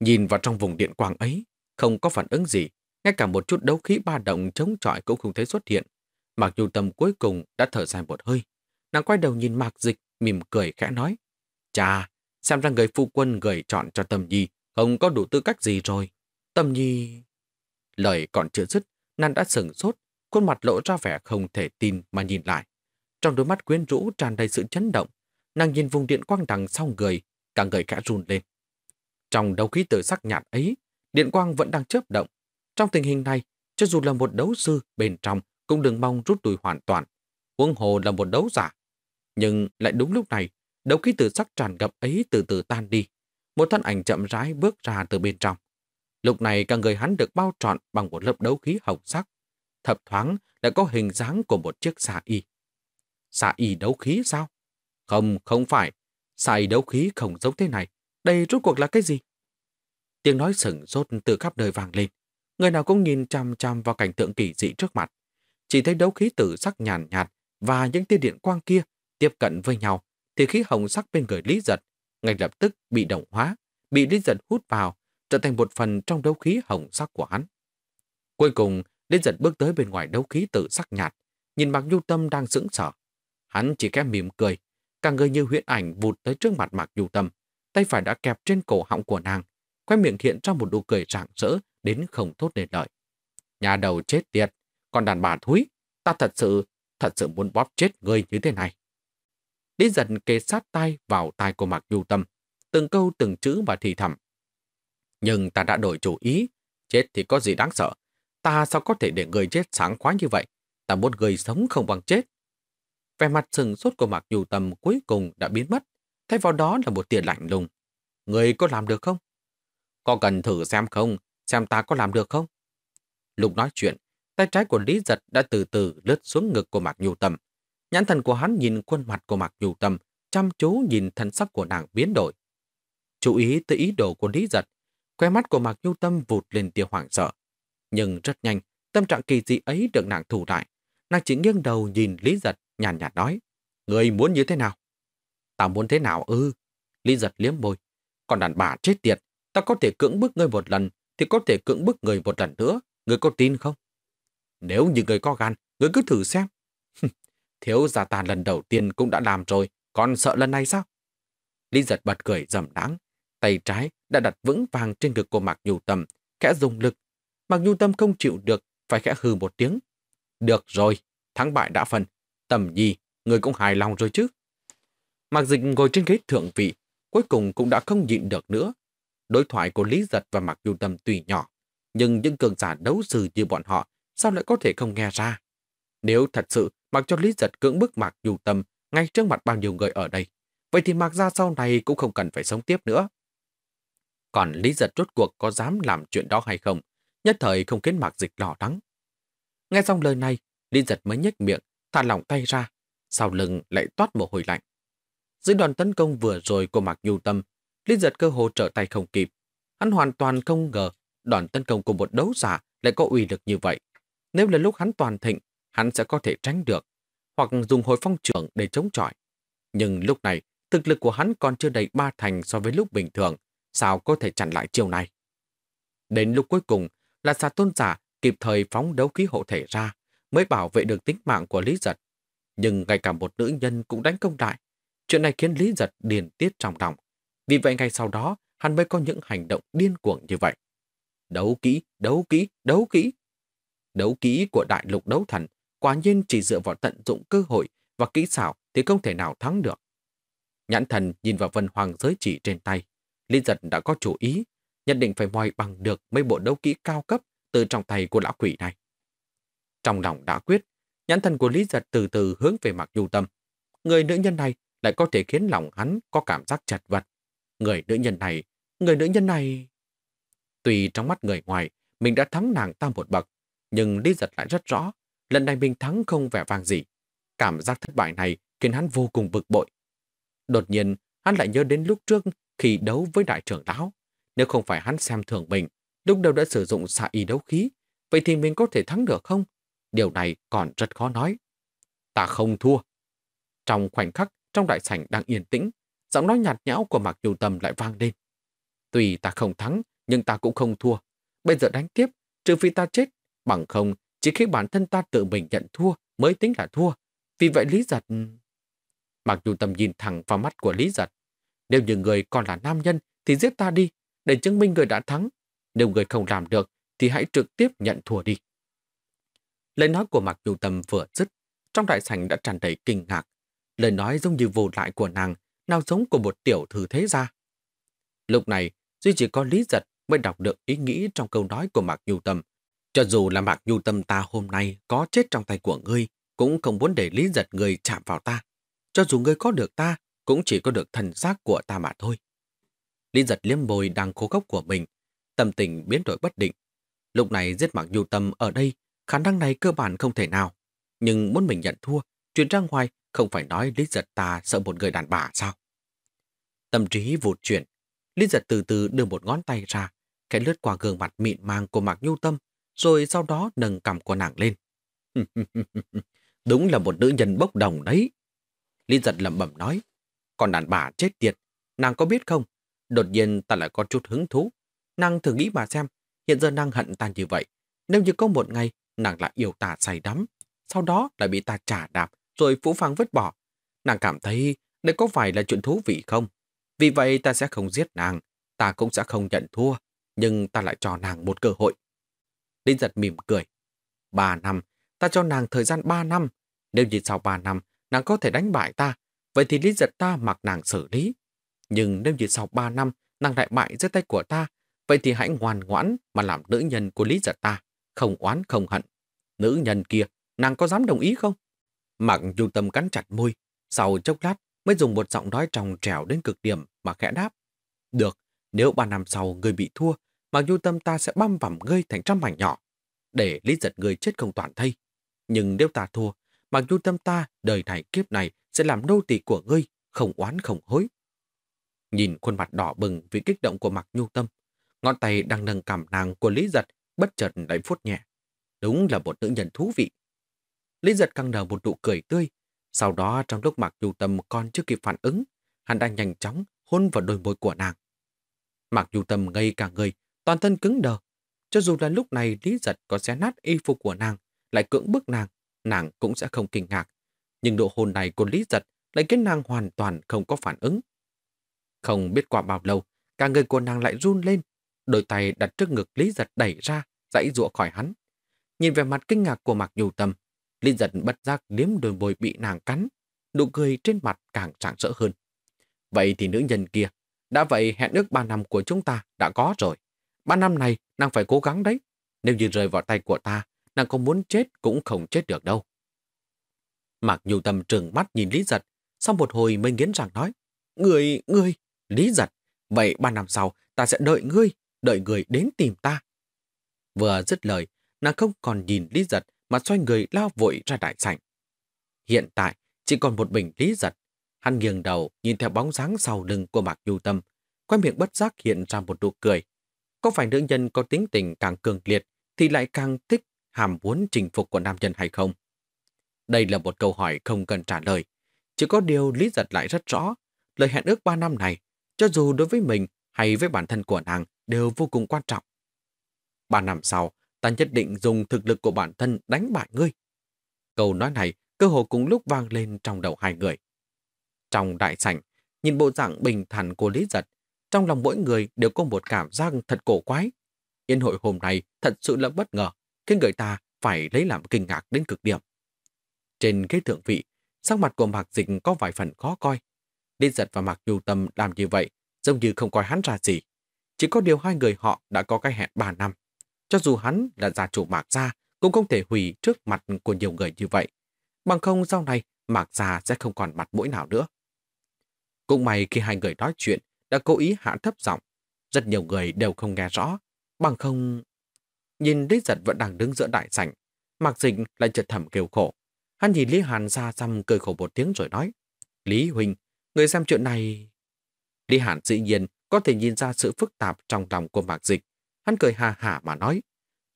Nhìn vào trong vùng điện quang ấy, không có phản ứng gì, ngay cả một chút đấu khí ba động chống chọi cũng không thấy xuất hiện. Mạc Nhu Tâm cuối cùng đã thở dài một hơi. Nàng quay đầu nhìn Mạc Dịch, mỉm cười khẽ nói. cha xem ra người phu quân gửi chọn cho Tâm Nhi, không có đủ tư cách gì rồi. Tâm Nhi... Lời còn chưa dứt, nàng đã sừng sốt khuôn mặt lộ ra vẻ không thể tin mà nhìn lại. Trong đôi mắt quyến rũ tràn đầy sự chấn động, nàng nhìn vùng điện quang đằng sau người, cả người khẽ run lên. Trong đấu khí tử sắc nhạt ấy, điện quang vẫn đang chớp động. Trong tình hình này, cho dù là một đấu sư bên trong cũng đừng mong rút lui hoàn toàn. quân hồ là một đấu giả. Nhưng lại đúng lúc này, đấu khí tử sắc tràn ngập ấy từ từ tan đi. Một thân ảnh chậm rãi bước ra từ bên trong. Lúc này cả người hắn được bao trọn bằng một lớp đấu khí hồng sắc thập thoáng lại có hình dáng của một chiếc xà y. Xà y đấu khí sao? Không, không phải. Xà y đấu khí không giống thế này. Đây rốt cuộc là cái gì? Tiếng nói sửng rốt từ khắp đời vàng lên. Người nào cũng nhìn chăm chăm vào cảnh tượng kỳ dị trước mặt. Chỉ thấy đấu khí tử sắc nhàn nhạt, nhạt và những tia điện quang kia tiếp cận với nhau thì khí hồng sắc bên người Lý Giật ngay lập tức bị động hóa, bị Lý Giật hút vào, trở thành một phần trong đấu khí hồng sắc của hắn. Cuối cùng, Đến dần bước tới bên ngoài đấu khí tự sắc nhạt, nhìn Mạc Nhu Tâm đang sững sờ. Hắn chỉ kép mỉm cười, càng người như huyễn ảnh vụt tới trước mặt Mạc Nhu Tâm, tay phải đã kẹp trên cổ họng của nàng, quay miệng hiện ra một nụ cười rạng rỡ đến không thốt nên lời. Nhà đầu chết tiệt, còn đàn bà thúi, ta thật sự, thật sự muốn bóp chết ngươi như thế này. Lý dần kề sát tay vào tay của Mạc Nhu Tâm, từng câu từng chữ và thì thầm. Nhưng ta đã đổi chủ ý, chết thì có gì đáng sợ, ta sao có thể để người chết sáng quá như vậy? Ta muốn người sống không bằng chết. Vẻ mặt sừng sốt của Mạc Dù Tâm cuối cùng đã biến mất, thay vào đó là một tiền lạnh lùng. Người có làm được không? Có cần thử xem không, xem ta có làm được không? Lúc nói chuyện, tay trái của Lý Giật đã từ từ lướt xuống ngực của Mạc Dù Tâm. Nhãn thần của hắn nhìn khuôn mặt của Mạc Dù Tâm, chăm chú nhìn thân sắc của nàng biến đổi. Chú ý tới ý đồ của Lý Giật, khoe mắt của Mạc Nhu Tâm vụt lên tia hoảng sợ. Nhưng rất nhanh, tâm trạng kỳ dị ấy được nàng thủ lại. Nàng chỉ nghiêng đầu nhìn Lý Giật, nhàn nhạt, nhạt nói. Người muốn như thế nào? ta muốn thế nào ư? Lý Giật liếm môi. Còn đàn bà chết tiệt, ta có thể cưỡng bức người một lần, thì có thể cưỡng bức người một lần nữa. Người có tin không? Nếu như người có gan, người cứ thử xem. Thiếu gia ta lần đầu tiên cũng đã làm rồi, còn sợ lần này sao? Lý giật bật cười dầm đắng tay trái đã đặt vững vàng trên ngực của Mạc Nhu Tâm, khẽ dùng lực Mặc dù tâm không chịu được, phải khẽ hừ một tiếng. Được rồi, thắng bại đã phần. Tầm gì, người cũng hài lòng rồi chứ. mặc Dịch ngồi trên ghế thượng vị, cuối cùng cũng đã không nhịn được nữa. Đối thoại của Lý Giật và mặc Du Tâm tùy nhỏ, nhưng những cường giả đấu sư như bọn họ sao lại có thể không nghe ra? Nếu thật sự mặc cho Lý Giật cưỡng bức mặc Du Tâm ngay trước mặt bao nhiêu người ở đây, vậy thì mặc ra sau này cũng không cần phải sống tiếp nữa. Còn Lý Giật rốt cuộc có dám làm chuyện đó hay không nhất thời không khiến mạc dịch đỏ đắng. Nghe xong lời này, Lý giật mới nhếch miệng, thả lỏng tay ra, sau lưng lại toát mồ hôi lạnh. Dưới đòn tấn công vừa rồi của Mạc Nhu Tâm, Lý giật cơ hồ trở tay không kịp. Hắn hoàn toàn không ngờ đòn tấn công của một đấu giả lại có uy lực như vậy. Nếu là lúc hắn toàn thịnh, hắn sẽ có thể tránh được, hoặc dùng hồi phong trưởng để chống chọi. Nhưng lúc này, thực lực của hắn còn chưa đầy ba thành so với lúc bình thường, sao có thể chặn lại chiều này. Đến lúc cuối cùng, là xà tôn giả kịp thời phóng đấu khí hộ thể ra, mới bảo vệ được tính mạng của Lý Giật. Nhưng ngay cả một nữ nhân cũng đánh công đại. Chuyện này khiến Lý Giật điền tiết trong lòng. Vì vậy ngay sau đó, hắn mới có những hành động điên cuồng như vậy. Đấu kỹ, đấu kỹ, đấu kỹ. Đấu kỹ của đại lục đấu thần quả nhiên chỉ dựa vào tận dụng cơ hội và kỹ xảo thì không thể nào thắng được. Nhãn thần nhìn vào vân hoàng giới chỉ trên tay. Lý giật đã có chủ ý, nhất định phải moi bằng được mấy bộ đấu kỹ cao cấp từ trong tay của lão quỷ này. Trong lòng đã quyết, nhãn thần của Lý Giật từ từ hướng về mặt du tâm. Người nữ nhân này lại có thể khiến lòng hắn có cảm giác chật vật. Người nữ nhân này, người nữ nhân này... Tùy trong mắt người ngoài, mình đã thắng nàng ta một bậc, nhưng Lý Giật lại rất rõ, lần này mình thắng không vẻ vang gì. Cảm giác thất bại này khiến hắn vô cùng bực bội. Đột nhiên, hắn lại nhớ đến lúc trước khi đấu với đại trưởng lão. Nếu không phải hắn xem thường mình, lúc đầu đã sử dụng xạ y đấu khí, vậy thì mình có thể thắng được không? Điều này còn rất khó nói. Ta không thua. Trong khoảnh khắc, trong đại sảnh đang yên tĩnh, giọng nói nhạt nhẽo của Mạc Dù Tâm lại vang lên. Tùy ta không thắng, nhưng ta cũng không thua. Bây giờ đánh tiếp, trừ phi ta chết, bằng không, chỉ khi bản thân ta tự mình nhận thua mới tính là thua. Vì vậy Lý Giật... Mạc Dù Tâm nhìn thẳng vào mắt của Lý Giật. Nếu như người còn là nam nhân thì giết ta đi, để chứng minh người đã thắng. Nếu người không làm được, thì hãy trực tiếp nhận thua đi. Lời nói của Mạc Nhu Tâm vừa dứt, trong đại sảnh đã tràn đầy kinh ngạc. Lời nói giống như vô lại của nàng, nào giống của một tiểu thư thế gia. Lúc này, duy chỉ có Lý Giật mới đọc được ý nghĩ trong câu nói của Mạc Nhu Tâm. Cho dù là Mạc Nhu Tâm ta hôm nay có chết trong tay của ngươi, cũng không muốn để Lý Giật người chạm vào ta. Cho dù ngươi có được ta, cũng chỉ có được thần xác của ta mà thôi. Lý giật liêm bồi đang khô khốc của mình, tâm tình biến đổi bất định. Lúc này giết mặc nhu tâm ở đây, khả năng này cơ bản không thể nào. Nhưng muốn mình nhận thua, chuyện ra ngoài không phải nói Lý giật ta sợ một người đàn bà sao. Tâm trí vụt chuyển, Lý giật từ từ đưa một ngón tay ra, khẽ lướt qua gương mặt mịn màng của Mạc Nhu Tâm, rồi sau đó nâng cằm của nàng lên. Đúng là một nữ nhân bốc đồng đấy. Lý giật lẩm bẩm nói, còn đàn bà chết tiệt, nàng có biết không, Đột nhiên ta lại có chút hứng thú. Nàng thử nghĩ mà xem, hiện giờ nàng hận ta như vậy. Nếu như có một ngày, nàng lại yêu ta say đắm, sau đó lại bị ta trả đạp, rồi phũ phàng vứt bỏ. Nàng cảm thấy đây có phải là chuyện thú vị không? Vì vậy ta sẽ không giết nàng, ta cũng sẽ không nhận thua, nhưng ta lại cho nàng một cơ hội. Đinh giật mỉm cười. Ba năm, ta cho nàng thời gian ba năm. Nếu như sau ba năm, nàng có thể đánh bại ta, vậy thì Lý giật ta mặc nàng xử lý. Nhưng nếu như sau 3 năm nàng đại bại dưới tay của ta, vậy thì hãy ngoan ngoãn mà làm nữ nhân của Lý Giật ta, không oán không hận. Nữ nhân kia, nàng có dám đồng ý không? Mặc dù tâm cắn chặt môi, sau chốc lát mới dùng một giọng nói trong trẻo đến cực điểm mà khẽ đáp. Được, nếu ba năm sau người bị thua, mặc Du Tâm ta sẽ băm vằm ngươi thành trăm mảnh nhỏ, để lý giật người chết không toàn thây. Nhưng nếu ta thua, mặc Du Tâm ta đời này kiếp này sẽ làm đô tỳ của ngươi, không oán không hối. Nhìn khuôn mặt đỏ bừng vì kích động của Mạc Nhu Tâm, ngọn tay đang nâng cảm nàng của Lý Giật bất chợt lại phút nhẹ. Đúng là một nữ nhân thú vị. Lý Giật căng nở một nụ cười tươi, sau đó trong lúc Mạc Nhu Tâm còn chưa kịp phản ứng, hắn đang nhanh chóng hôn vào đôi môi của nàng. Mạc Nhu Tâm ngây cả người, toàn thân cứng đờ. Cho dù là lúc này Lý Giật có xé nát y phục của nàng, lại cưỡng bức nàng, nàng cũng sẽ không kinh ngạc. Nhưng độ hôn này của Lý Giật lại khiến nàng hoàn toàn không có phản ứng. Không biết qua bao lâu, cả người của nàng lại run lên, đôi tay đặt trước ngực Lý Giật đẩy ra, dãy dụa khỏi hắn. Nhìn về mặt kinh ngạc của Mạc Nhu Tâm, Lý Giật bất giác liếm đôi môi bị nàng cắn, nụ cười trên mặt càng sảng sỡ hơn. Vậy thì nữ nhân kia, đã vậy hẹn ước ba năm của chúng ta đã có rồi. Ba năm này, nàng phải cố gắng đấy. Nếu như rời vào tay của ta, nàng có muốn chết cũng không chết được đâu. Mạc Nhu Tâm trừng mắt nhìn Lý Giật, sau một hồi mới nghiến rằng nói, Người, người, Lý giật, vậy ba năm sau ta sẽ đợi ngươi, đợi người đến tìm ta. Vừa dứt lời, nàng không còn nhìn Lý giật mà xoay người lao vội ra đại sảnh. Hiện tại, chỉ còn một bình Lý giật. Hắn nghiêng đầu nhìn theo bóng dáng sau lưng của Mạc Nhu Tâm, quay miệng bất giác hiện ra một nụ cười. Có phải nữ nhân có tính tình càng cường liệt thì lại càng thích hàm muốn chinh phục của nam nhân hay không? Đây là một câu hỏi không cần trả lời. Chỉ có điều Lý Giật lại rất rõ, lời hẹn ước ba năm này cho dù đối với mình hay với bản thân của nàng đều vô cùng quan trọng. Ba năm sau, ta nhất định dùng thực lực của bản thân đánh bại ngươi. Câu nói này cơ hồ cùng lúc vang lên trong đầu hai người. Trong đại sảnh, nhìn bộ dạng bình thản của Lý Giật, trong lòng mỗi người đều có một cảm giác thật cổ quái. Yên hội hôm nay thật sự là bất ngờ, khiến người ta phải lấy làm kinh ngạc đến cực điểm. Trên ghế thượng vị, sắc mặt của Mạc Dịch có vài phần khó coi. Lý giật và Mạc Nhu Tâm làm như vậy giống như không coi hắn ra gì. Chỉ có điều hai người họ đã có cái hẹn 3 năm. Cho dù hắn là gia chủ Mạc Gia, cũng không thể hủy trước mặt của nhiều người như vậy. Bằng không sau này, Mạc Gia sẽ không còn mặt mũi nào nữa. Cũng may khi hai người nói chuyện, đã cố ý hạ thấp giọng. Rất nhiều người đều không nghe rõ. Bằng không... Nhìn Lý Giật vẫn đang đứng giữa đại sảnh. Mạc Dịch lại chợt thầm kêu khổ. Hắn nhìn Lý Hàn ra xăm cười khổ một tiếng rồi nói. Lý Huynh, Người xem chuyện này... Lý Hàn dĩ nhiên có thể nhìn ra sự phức tạp trong lòng của mạc dịch. Hắn cười hà hả mà nói.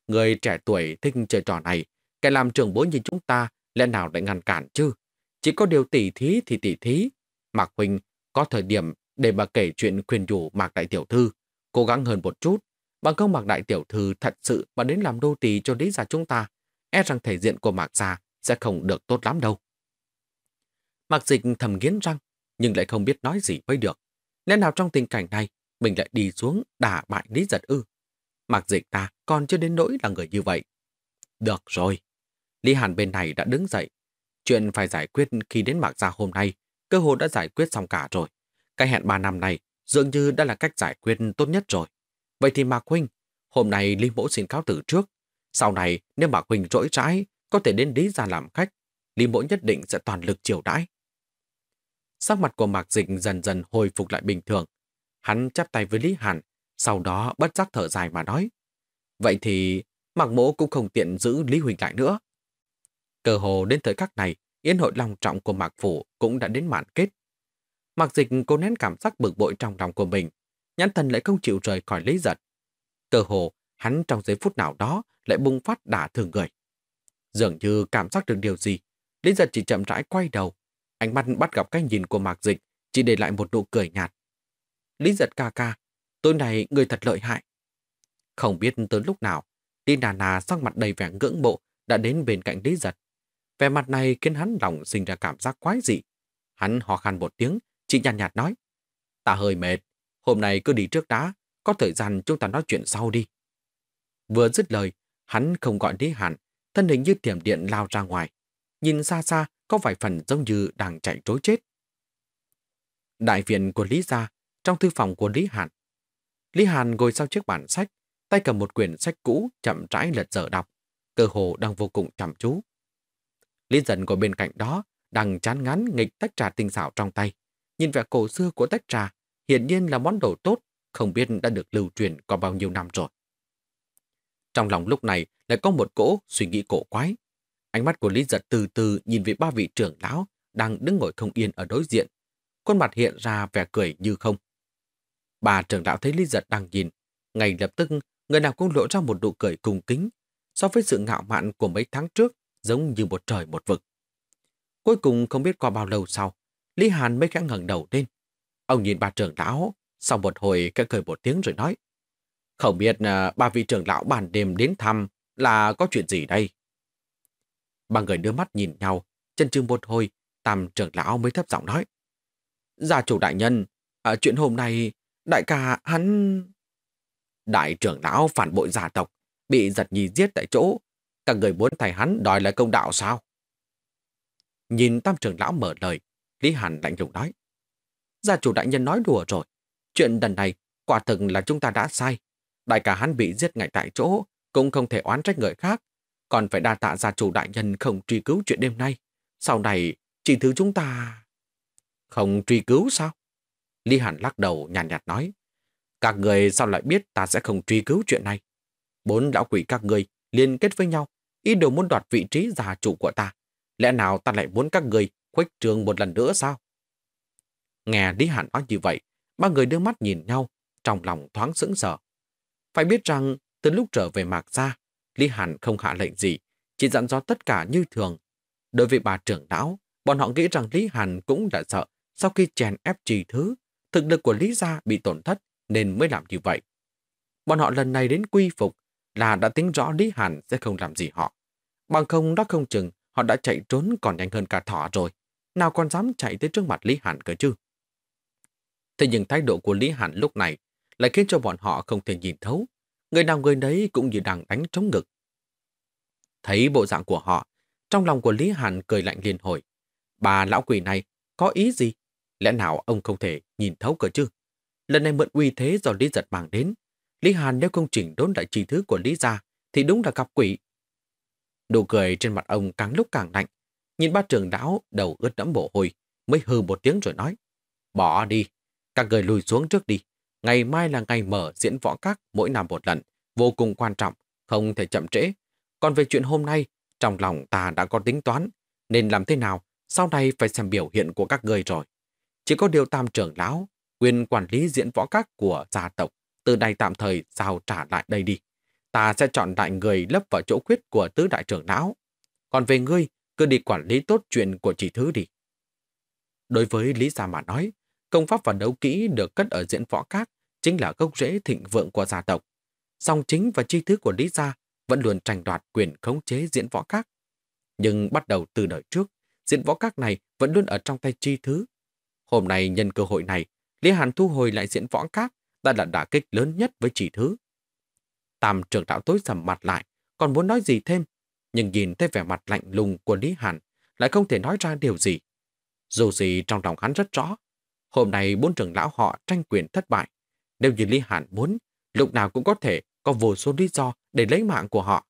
Người trẻ tuổi thích chơi trò này, kẻ làm trưởng bố như chúng ta lẽ nào lại ngăn cản chứ? Chỉ có điều tỉ thí thì tỉ thí. Mạc Huỳnh có thời điểm để mà kể chuyện khuyên nhủ Mạc Đại Tiểu Thư. Cố gắng hơn một chút. Bằng không Mạc Đại Tiểu Thư thật sự mà đến làm đô tì cho lý gia chúng ta. E rằng thể diện của Mạc gia sẽ không được tốt lắm đâu. Mạc Dịch thầm nghiến răng, nhưng lại không biết nói gì mới được. nên nào trong tình cảnh này, mình lại đi xuống đả bại lý giật ư? Mặc dịch ta còn chưa đến nỗi là người như vậy. Được rồi. Lý Hàn bên này đã đứng dậy. Chuyện phải giải quyết khi đến Mạc Gia hôm nay, cơ hội đã giải quyết xong cả rồi. Cái hẹn 3 năm này dường như đã là cách giải quyết tốt nhất rồi. Vậy thì Mạc Huynh, hôm nay Lý Mỗ xin cáo từ trước. Sau này, nếu Mạc Huynh rỗi rãi, có thể đến Lý ra làm khách, Lý Mỗ nhất định sẽ toàn lực chiều đãi sắc mặt của Mạc Dịch dần dần hồi phục lại bình thường. Hắn chắp tay với Lý Hàn, sau đó bất giác thở dài mà nói. Vậy thì Mạc Mỗ cũng không tiện giữ Lý Huỳnh lại nữa. Cơ hồ đến thời khắc này, yến hội long trọng của Mạc Phủ cũng đã đến mạn kết. Mạc Dịch cố nén cảm giác bực bội trong lòng của mình, nhãn thần lại không chịu rời khỏi Lý Giật. Cơ hồ, hắn trong giây phút nào đó lại bùng phát đả thường người. Dường như cảm giác được điều gì, Lý Giật chỉ chậm rãi quay đầu, Ánh mắt bắt gặp cái nhìn của mạc dịch, chỉ để lại một nụ cười nhạt. Lý giật ca ca, tối nay người thật lợi hại. Không biết tới lúc nào, đi Đà Nà sắc mặt đầy vẻ ngưỡng bộ đã đến bên cạnh Lý giật. Vẻ mặt này khiến hắn lòng sinh ra cảm giác quái dị. Hắn ho khăn một tiếng, chỉ nhàn nhạt, nhạt nói. Ta hơi mệt, hôm nay cứ đi trước đã, có thời gian chúng ta nói chuyện sau đi. Vừa dứt lời, hắn không gọi Lý Hàn, thân hình như tiềm điện lao ra ngoài nhìn xa xa có vài phần giống như đang chạy trối chết. Đại viện của Lý Gia, trong thư phòng của Lý Hàn. Lý Hàn ngồi sau chiếc bản sách, tay cầm một quyển sách cũ chậm rãi lật dở đọc, cơ hồ đang vô cùng chăm chú. Lý dần ngồi bên cạnh đó, đang chán ngán nghịch tách trà tinh xảo trong tay. Nhìn vẻ cổ xưa của tách trà, hiển nhiên là món đồ tốt, không biết đã được lưu truyền qua bao nhiêu năm rồi. Trong lòng lúc này lại có một cỗ suy nghĩ cổ quái, Ánh mắt của Lý Giật từ từ nhìn về ba vị trưởng lão đang đứng ngồi không yên ở đối diện. Khuôn mặt hiện ra vẻ cười như không. Bà trưởng lão thấy Lý Giật đang nhìn. Ngay lập tức, người nào cũng lộ ra một nụ cười cùng kính. So với sự ngạo mạn của mấy tháng trước, giống như một trời một vực. Cuối cùng không biết qua bao lâu sau, Lý Hàn mới khẽ ngẩng đầu lên. Ông nhìn bà trưởng lão, sau một hồi khẽ cười một tiếng rồi nói. Không biết bà vị trưởng lão bàn đêm đến thăm là có chuyện gì đây? Ba người đưa mắt nhìn nhau, chân chưng một hồi, tam trưởng lão mới thấp giọng nói. Gia chủ đại nhân, à, chuyện hôm nay, đại ca hắn... Đại trưởng lão phản bội gia tộc, bị giật nhì giết tại chỗ. Các người muốn thầy hắn đòi lại công đạo sao? Nhìn tam trưởng lão mở lời, Lý Hàn lạnh lùng nói. Gia chủ đại nhân nói đùa rồi. Chuyện lần này, quả thực là chúng ta đã sai. Đại ca hắn bị giết ngay tại chỗ, cũng không thể oán trách người khác, còn phải đa tạ gia chủ đại nhân không truy cứu chuyện đêm nay. Sau này, chỉ thứ chúng ta... Không truy cứu sao? Lý Hàn lắc đầu nhàn nhạt, nhạt nói. Các người sao lại biết ta sẽ không truy cứu chuyện này? Bốn lão quỷ các người liên kết với nhau, ý đồ muốn đoạt vị trí gia chủ của ta. Lẽ nào ta lại muốn các người khuếch trường một lần nữa sao? Nghe Lý Hàn nói như vậy, ba người đưa mắt nhìn nhau, trong lòng thoáng sững sờ. Phải biết rằng, từ lúc trở về Mạc Gia, Lý Hàn không hạ lệnh gì, chỉ dặn dò tất cả như thường. Đối với bà trưởng lão, bọn họ nghĩ rằng Lý Hàn cũng đã sợ sau khi chèn ép trì thứ, thực lực của Lý Gia bị tổn thất nên mới làm như vậy. Bọn họ lần này đến quy phục là đã tính rõ Lý Hàn sẽ không làm gì họ. Bằng không đó không chừng, họ đã chạy trốn còn nhanh hơn cả thỏ rồi. Nào còn dám chạy tới trước mặt Lý Hàn cơ chứ? Thế nhưng thái độ của Lý Hàn lúc này lại khiến cho bọn họ không thể nhìn thấu người nào người đấy cũng như đang đánh trống ngực. Thấy bộ dạng của họ, trong lòng của Lý Hàn cười lạnh liền hồi. Bà lão quỷ này có ý gì? Lẽ nào ông không thể nhìn thấu cơ chứ? Lần này mượn uy thế do Lý Giật mang đến. Lý Hàn nếu không chỉnh đốn lại trí thứ của Lý gia thì đúng là gặp quỷ. Nụ cười trên mặt ông càng lúc càng lạnh. Nhìn ba trưởng đáo đầu ướt đẫm mồ hồi, mới hừ một tiếng rồi nói. Bỏ đi, các người lùi xuống trước đi. Ngày mai là ngày mở diễn võ các mỗi năm một lần, vô cùng quan trọng, không thể chậm trễ. Còn về chuyện hôm nay, trong lòng ta đã có tính toán, nên làm thế nào, sau này phải xem biểu hiện của các người rồi. Chỉ có điều tam trưởng lão, quyền quản lý diễn võ các của gia tộc, từ đây tạm thời giao trả lại đây đi. Ta sẽ chọn lại người lấp vào chỗ khuyết của tứ đại trưởng lão. Còn về ngươi, cứ đi quản lý tốt chuyện của chỉ thứ đi. Đối với Lý Gia mà nói, công pháp và đấu kỹ được cất ở diễn võ các chính là gốc rễ thịnh vượng của gia tộc. Song chính và chi thức của Lý Gia vẫn luôn tranh đoạt quyền khống chế diễn võ các. Nhưng bắt đầu từ đời trước, diễn võ các này vẫn luôn ở trong tay chi thứ. Hôm nay nhân cơ hội này, Lý Hàn thu hồi lại diễn võ các đã là đả kích lớn nhất với chỉ thứ. Tam trưởng đạo tối sầm mặt lại, còn muốn nói gì thêm, nhưng nhìn thấy vẻ mặt lạnh lùng của Lý Hàn lại không thể nói ra điều gì. Dù gì trong lòng hắn rất rõ, hôm nay bốn trưởng lão họ tranh quyền thất bại, nếu như Lý Hạn muốn, lúc nào cũng có thể có vô số lý do để lấy mạng của họ.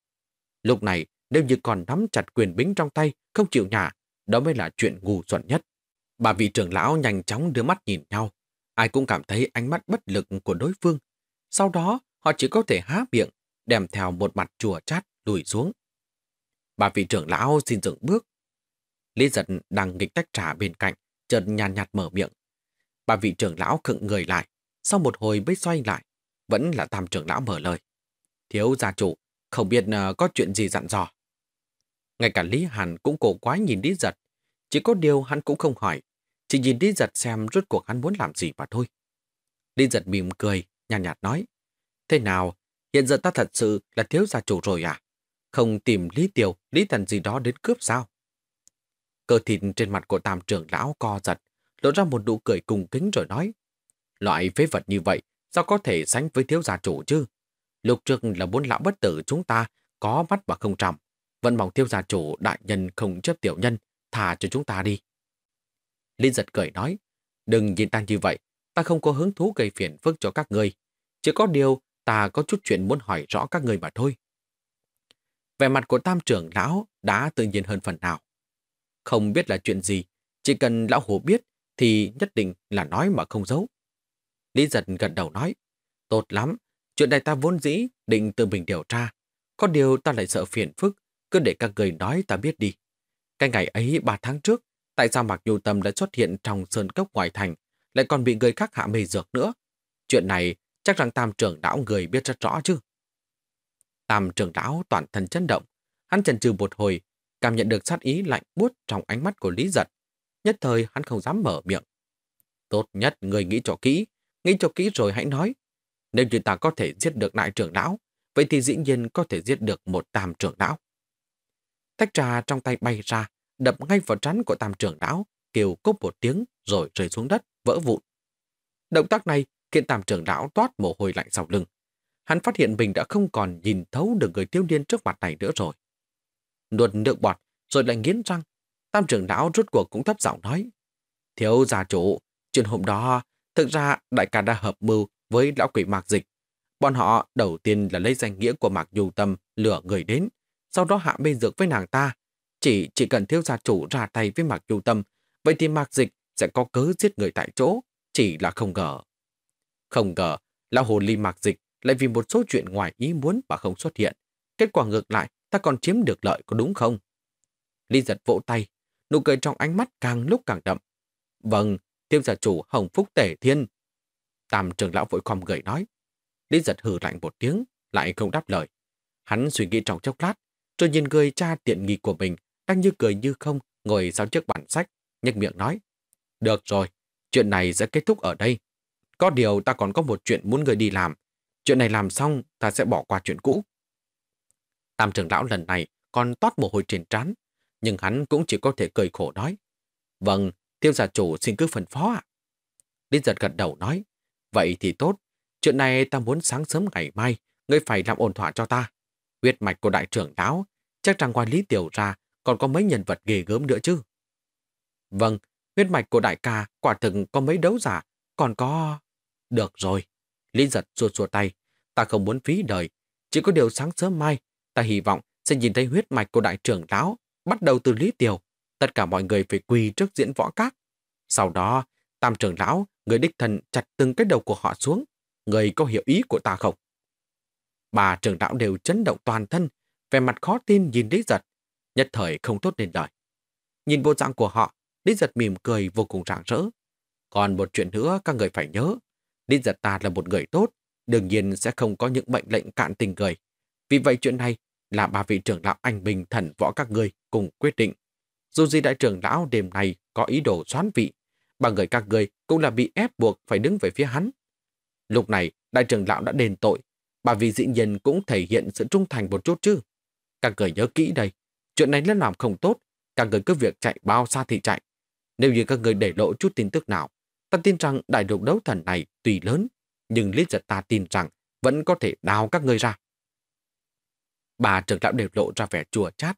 Lúc này, nếu như còn nắm chặt quyền bính trong tay, không chịu nhả, đó mới là chuyện ngu xuẩn nhất. Bà vị trưởng lão nhanh chóng đưa mắt nhìn nhau. Ai cũng cảm thấy ánh mắt bất lực của đối phương. Sau đó, họ chỉ có thể há miệng, đem theo một mặt chùa chát lùi xuống. Bà vị trưởng lão xin dừng bước. Lý giật đang nghịch tách trà bên cạnh, chợt nhàn nhạt mở miệng. Bà vị trưởng lão khựng người lại, sau một hồi mới xoay lại, vẫn là tam trưởng lão mở lời. Thiếu gia chủ, không biết ờ, có chuyện gì dặn dò. Ngay cả Lý Hàn cũng cổ quái nhìn Lý Giật, chỉ có điều hắn cũng không hỏi, chỉ nhìn Lý Giật xem rốt cuộc hắn muốn làm gì mà thôi. Lý Giật mỉm cười, nhạt, nhạt nói, thế nào, hiện giờ ta thật sự là thiếu gia chủ rồi à? Không tìm Lý Tiều, Lý Thần gì đó đến cướp sao? Cơ thịt trên mặt của tam trưởng lão co giật, lộ ra một nụ cười cùng kính rồi nói, Loại phế vật như vậy sao có thể sánh với thiếu gia chủ chứ? Lục trước là bốn lão bất tử chúng ta có mắt và không trọng. Vẫn mong thiếu gia chủ đại nhân không chấp tiểu nhân, thả cho chúng ta đi. Linh giật cười nói, đừng nhìn ta như vậy, ta không có hứng thú gây phiền phức cho các ngươi. Chỉ có điều ta có chút chuyện muốn hỏi rõ các người mà thôi. Về mặt của tam trưởng lão đã tự nhiên hơn phần nào. Không biết là chuyện gì, chỉ cần lão hồ biết thì nhất định là nói mà không giấu. Lý giật gật đầu nói, tốt lắm, chuyện này ta vốn dĩ định tự mình điều tra. Có điều ta lại sợ phiền phức, cứ để các người nói ta biết đi. Cái ngày ấy ba tháng trước, tại sao Mạc Nhu Tâm đã xuất hiện trong sơn cốc ngoài thành, lại còn bị người khác hạ mê dược nữa? Chuyện này chắc rằng tam trưởng lão người biết rất rõ chứ. Tam trưởng lão toàn thân chấn động, hắn chần chừ một hồi, cảm nhận được sát ý lạnh buốt trong ánh mắt của Lý Giật. Nhất thời hắn không dám mở miệng. Tốt nhất người nghĩ cho kỹ, nghĩ cho kỹ rồi hãy nói. Nếu như ta có thể giết được đại trưởng lão, vậy thì dĩ nhiên có thể giết được một tam trưởng lão. Tách trà trong tay bay ra, đập ngay vào trán của tam trưởng lão, kêu cốc một tiếng rồi rơi xuống đất, vỡ vụn. Động tác này khiến tam trưởng lão toát mồ hôi lạnh sau lưng. Hắn phát hiện mình đã không còn nhìn thấu được người tiêu niên trước mặt này nữa rồi. Nuột nước bọt, rồi lại nghiến răng. Tam trưởng lão rút cuộc cũng thấp giọng nói. Thiếu gia chủ, chuyện hôm đó Thực ra, đại ca đã hợp mưu với lão quỷ Mạc Dịch. Bọn họ đầu tiên là lấy danh nghĩa của Mạc Du Tâm lửa người đến, sau đó hạ mê dược với nàng ta. Chỉ chỉ cần thiếu gia chủ ra tay với Mạc Du Tâm, vậy thì Mạc Dịch sẽ có cớ giết người tại chỗ, chỉ là không ngờ. Không ngờ, lão hồ ly Mạc Dịch lại vì một số chuyện ngoài ý muốn mà không xuất hiện. Kết quả ngược lại, ta còn chiếm được lợi có đúng không? Ly giật vỗ tay, nụ cười trong ánh mắt càng lúc càng đậm. Vâng, tiêu gia chủ Hồng Phúc Tể Thiên. Tam trưởng lão vội khom gửi nói. Lý giật hừ lạnh một tiếng, lại không đáp lời. Hắn suy nghĩ trong chốc lát, rồi nhìn người cha tiện nghi của mình đang như cười như không ngồi sau trước bản sách, nhếch miệng nói. Được rồi, chuyện này sẽ kết thúc ở đây. Có điều ta còn có một chuyện muốn người đi làm. Chuyện này làm xong, ta sẽ bỏ qua chuyện cũ. Tam trưởng lão lần này còn toát mồ hôi trên trán, nhưng hắn cũng chỉ có thể cười khổ nói. Vâng, tiêu gia chủ xin cứ phân phó ạ. lý giật gật đầu nói, vậy thì tốt, chuyện này ta muốn sáng sớm ngày mai, ngươi phải làm ổn thỏa cho ta. Huyết mạch của đại trưởng lão, chắc rằng ngoài Lý Tiểu ra còn có mấy nhân vật ghê gớm nữa chứ. Vâng, huyết mạch của đại ca quả thực có mấy đấu giả, còn có... Được rồi, Lý giật xua xua tay, ta không muốn phí đời, chỉ có điều sáng sớm mai, ta hy vọng sẽ nhìn thấy huyết mạch của đại trưởng lão bắt đầu từ Lý Tiểu tất cả mọi người phải quỳ trước diễn võ các. Sau đó, tam trưởng lão, người đích thần chặt từng cái đầu của họ xuống. Người có hiểu ý của ta không? Bà trưởng lão đều chấn động toàn thân, vẻ mặt khó tin nhìn Lý Giật, nhất thời không tốt nên lời. Nhìn bộ dạng của họ, Lý Giật mỉm cười vô cùng rạng rỡ. Còn một chuyện nữa các người phải nhớ, Lý Giật ta là một người tốt, đương nhiên sẽ không có những mệnh lệnh cạn tình người. Vì vậy chuyện này là bà vị trưởng lão anh bình thần võ các người cùng quyết định. Dù gì đại trưởng lão đêm nay có ý đồ xoán vị, ba người các người cũng là bị ép buộc phải đứng về phía hắn. Lúc này, đại trưởng lão đã đền tội, bà vì dĩ nhiên cũng thể hiện sự trung thành một chút chứ. Các người nhớ kỹ đây, chuyện này nên làm không tốt, các người cứ việc chạy bao xa thì chạy. Nếu như các người để lộ chút tin tức nào, ta tin rằng đại lục đấu thần này tùy lớn, nhưng lý giật ta tin rằng vẫn có thể đào các người ra. Bà trưởng lão đều lộ ra vẻ chùa chát.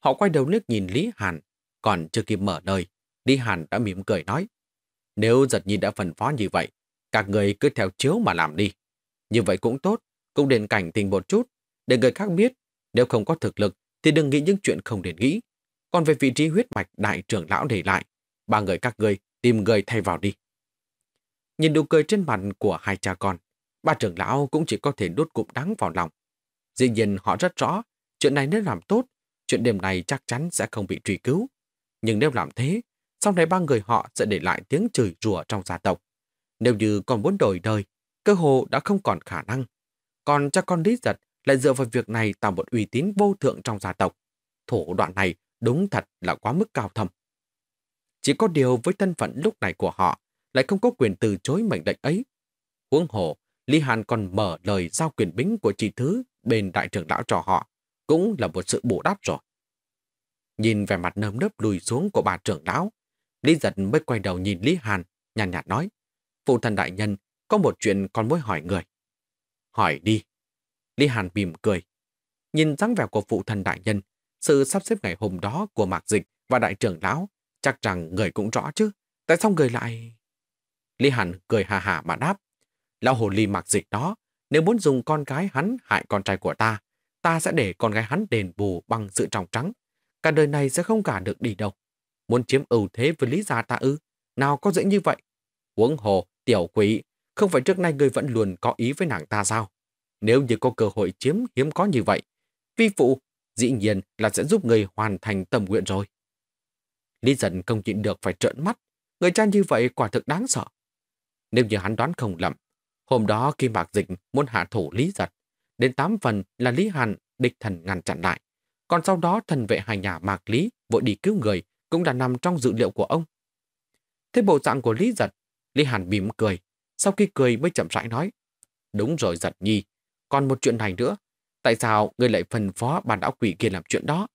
Họ quay đầu nước nhìn Lý Hàn còn chưa kịp mở lời, đi Hàn đã mỉm cười nói. Nếu giật nhi đã phân phó như vậy, các người cứ theo chiếu mà làm đi. Như vậy cũng tốt, cũng đền cảnh tình một chút, để người khác biết, nếu không có thực lực thì đừng nghĩ những chuyện không đền nghĩ. Còn về vị trí huyết mạch đại trưởng lão để lại, ba người các người tìm người thay vào đi. Nhìn nụ cười trên mặt của hai cha con, ba trưởng lão cũng chỉ có thể đốt cụm đắng vào lòng. Dĩ nhiên họ rất rõ, chuyện này nếu làm tốt, chuyện đêm này chắc chắn sẽ không bị truy cứu. Nhưng nếu làm thế, sau này ba người họ sẽ để lại tiếng chửi rủa trong gia tộc. Nếu như còn muốn đổi đời, cơ hồ đã không còn khả năng. Còn cha con Lý Giật lại dựa vào việc này tạo một uy tín vô thượng trong gia tộc. Thủ đoạn này đúng thật là quá mức cao thâm. Chỉ có điều với thân phận lúc này của họ lại không có quyền từ chối mệnh lệnh ấy. Huống hồ, Lý Hàn còn mở lời giao quyền bính của chị Thứ bên đại trưởng lão cho họ, cũng là một sự bổ đáp rồi. Nhìn về mặt nơm nớp lùi xuống của bà trưởng lão, Lý Giật mới quay đầu nhìn Lý Hàn, nhàn nhạt, nói, phụ thần đại nhân, có một chuyện con muốn hỏi người. Hỏi đi. Lý Hàn mỉm cười. Nhìn dáng vẻ của phụ thần đại nhân, sự sắp xếp ngày hôm đó của mạc dịch và đại trưởng lão, chắc rằng người cũng rõ chứ. Tại sao người lại... Lý Hàn cười hà hà mà đáp. Lão hồ ly mạc dịch đó, nếu muốn dùng con gái hắn hại con trai của ta, ta sẽ để con gái hắn đền bù bằng sự trong trắng cả đời này sẽ không cả được đi đâu. Muốn chiếm ưu thế với lý gia ta ư, nào có dễ như vậy? Huống hồ, tiểu quỷ, không phải trước nay người vẫn luôn có ý với nàng ta sao? Nếu như có cơ hội chiếm hiếm có như vậy, vi phụ dĩ nhiên là sẽ giúp người hoàn thành tâm nguyện rồi. Lý dần không nhịn được phải trợn mắt, người cha như vậy quả thực đáng sợ. Nếu như hắn đoán không lầm, hôm đó khi mạc dịch muốn hạ thủ Lý giật, đến tám phần là Lý Hàn địch thần ngăn chặn lại. Còn sau đó thần vệ hai nhà Mạc Lý vội đi cứu người cũng đã nằm trong dự liệu của ông. Thế bộ dạng của Lý giật, Lý Hàn mỉm cười. Sau khi cười mới chậm rãi nói. Đúng rồi giật nhi, còn một chuyện này nữa. Tại sao người lại phân phó bàn đảo quỷ kia làm chuyện đó?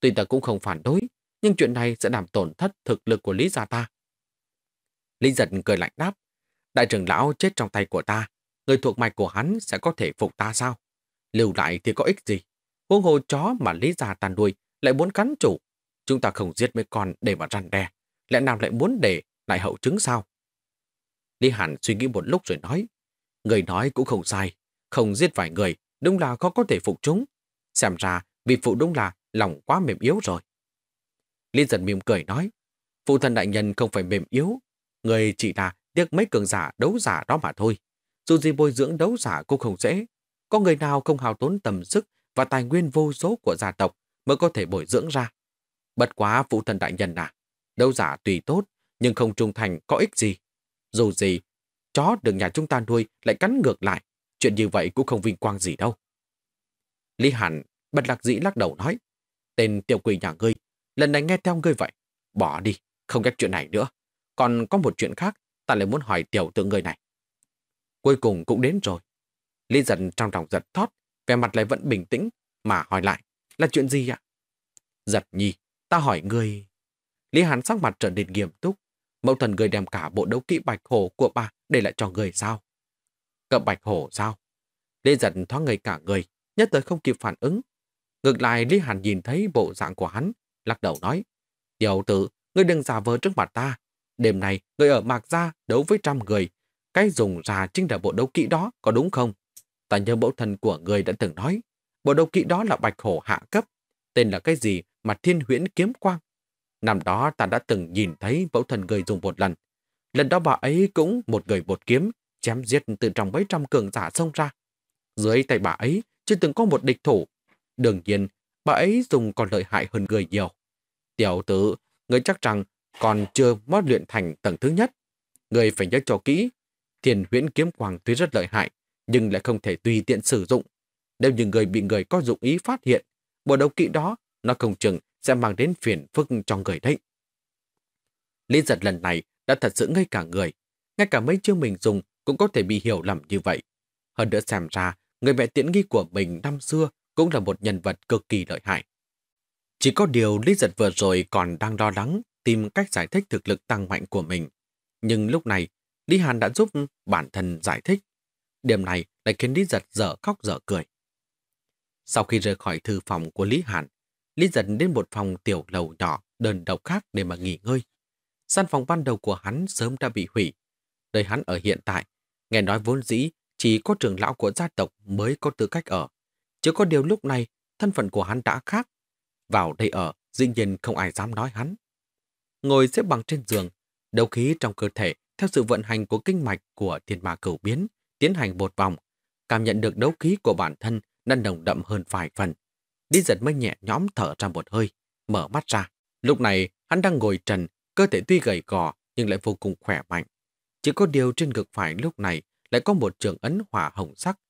Tuy ta cũng không phản đối, nhưng chuyện này sẽ làm tổn thất thực lực của Lý gia ta. Lý giật cười lạnh đáp. Đại trưởng lão chết trong tay của ta, người thuộc mạch của hắn sẽ có thể phục ta sao? Lưu lại thì có ích gì? huống hồ chó mà lý già tàn đuôi lại muốn cắn chủ. Chúng ta không giết mấy con để mà răn đe. Lẽ nào lại muốn để lại hậu chứng sao? Lý Hàn suy nghĩ một lúc rồi nói. Người nói cũng không sai. Không giết vài người, đúng là khó có thể phục chúng. Xem ra, vị phụ đúng là lòng quá mềm yếu rồi. Lý dần mỉm cười nói. Phụ thần đại nhân không phải mềm yếu. Người chỉ là tiếc mấy cường giả đấu giả đó mà thôi. Dù gì bồi dưỡng đấu giả cũng không dễ. Có người nào không hào tốn tầm sức và tài nguyên vô số của gia tộc mới có thể bồi dưỡng ra. Bất quá phụ thần đại nhân à, đấu giả tùy tốt, nhưng không trung thành có ích gì. Dù gì, chó được nhà chúng ta nuôi lại cắn ngược lại, chuyện như vậy cũng không vinh quang gì đâu. Lý Hàn bật lạc dĩ lắc đầu nói, tên tiểu quỷ nhà ngươi, lần này nghe theo ngươi vậy, bỏ đi, không nhắc chuyện này nữa. Còn có một chuyện khác, ta lại muốn hỏi tiểu tượng người này. Cuối cùng cũng đến rồi. Lý giận trong lòng giật thót, về mặt lại vẫn bình tĩnh, mà hỏi lại, là chuyện gì ạ? Giật nhi, ta hỏi người Lý Hán sắc mặt trở nên nghiêm túc, mẫu thần người đem cả bộ đấu kỹ bạch hổ của bà để lại cho người sao? Cậu bạch hổ sao? Lê giật thoát người cả người, nhất thời không kịp phản ứng. Ngược lại Lý Hàn nhìn thấy bộ dạng của hắn, lắc đầu nói, Tiểu tử, ngươi đừng giả vờ trước mặt ta. Đêm nay, ngươi ở Mạc ra đấu với trăm người. Cái dùng ra chính là bộ đấu kỹ đó, có đúng không? Ta nhớ mẫu thân của người đã từng nói, bộ đầu kỵ đó là bạch hổ hạ cấp, tên là cái gì mà thiên huyễn kiếm quang. Năm đó ta đã từng nhìn thấy mẫu thân người dùng một lần. Lần đó bà ấy cũng một người bột kiếm, chém giết từ trong mấy trăm cường giả xông ra. Dưới tay bà ấy chưa từng có một địch thủ. Đương nhiên, bà ấy dùng còn lợi hại hơn người nhiều. Tiểu tử, người chắc rằng còn chưa mót luyện thành tầng thứ nhất. Người phải nhớ cho kỹ, thiền huyễn kiếm quang tuy rất lợi hại, nhưng lại không thể tùy tiện sử dụng. Nếu như người bị người có dụng ý phát hiện, bộ đầu kỵ đó, nó không chừng sẽ mang đến phiền phức cho người đấy. Lý giật lần này đã thật sự ngay cả người, ngay cả mấy chương mình dùng cũng có thể bị hiểu lầm như vậy. Hơn nữa xem ra, người mẹ tiễn nghi của mình năm xưa cũng là một nhân vật cực kỳ lợi hại. Chỉ có điều Lý giật vừa rồi còn đang lo lắng tìm cách giải thích thực lực tăng mạnh của mình. Nhưng lúc này, Lý Hàn đã giúp bản thân giải thích điểm này lại khiến Lý Giật dở khóc dở cười. Sau khi rời khỏi thư phòng của Lý Hàn, Lý Giật đến một phòng tiểu lầu nhỏ đơn độc khác để mà nghỉ ngơi. Gian phòng ban đầu của hắn sớm đã bị hủy. Đời hắn ở hiện tại, nghe nói vốn dĩ chỉ có trưởng lão của gia tộc mới có tư cách ở. Chứ có điều lúc này, thân phận của hắn đã khác. Vào đây ở, dĩ nhiên không ai dám nói hắn. Ngồi xếp bằng trên giường, đầu khí trong cơ thể theo sự vận hành của kinh mạch của thiên ma cửu biến tiến hành một vòng, cảm nhận được đấu khí của bản thân đã đồng đậm hơn vài phần. Lý giật mới nhẹ nhóm thở ra một hơi, mở mắt ra. Lúc này, hắn đang ngồi trần, cơ thể tuy gầy gò nhưng lại vô cùng khỏe mạnh. Chỉ có điều trên ngực phải lúc này lại có một trường ấn hỏa hồng sắc.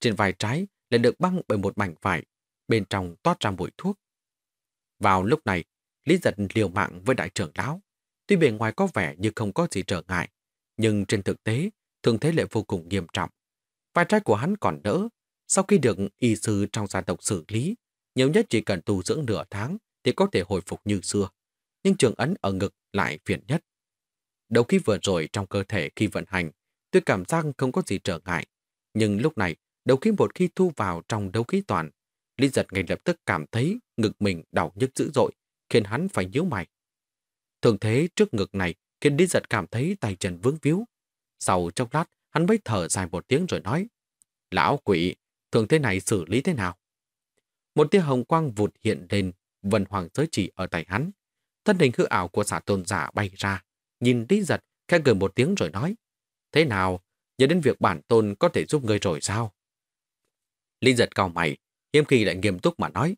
Trên vai trái lại được băng bởi một mảnh vải, bên trong toát ra mùi thuốc. Vào lúc này, Lý giật liều mạng với đại trưởng lão. Tuy bề ngoài có vẻ như không có gì trở ngại, nhưng trên thực tế thương thế lại vô cùng nghiêm trọng. Vai trái của hắn còn đỡ, sau khi được y sư trong gia tộc xử lý, nhiều nhất chỉ cần tu dưỡng nửa tháng thì có thể hồi phục như xưa. Nhưng trường ấn ở ngực lại phiền nhất. Đầu khi vừa rồi trong cơ thể khi vận hành, tôi cảm giác không có gì trở ngại. Nhưng lúc này, đầu khi một khi thu vào trong đấu khí toàn, Lý giật ngay lập tức cảm thấy ngực mình đau nhức dữ dội, khiến hắn phải nhíu mày. Thường thế trước ngực này khiến Lý giật cảm thấy tay chân vướng víu, sau chốc lát, hắn mới thở dài một tiếng rồi nói. Lão quỷ, thường thế này xử lý thế nào? Một tia hồng quang vụt hiện lên, vần hoàng giới chỉ ở tay hắn. Thân hình hư ảo của xả tôn giả bay ra, nhìn lý giật, khẽ cười một tiếng rồi nói. Thế nào, nhớ đến việc bản tôn có thể giúp người rồi sao? Lý giật cao mày, hiếm khi lại nghiêm túc mà nói.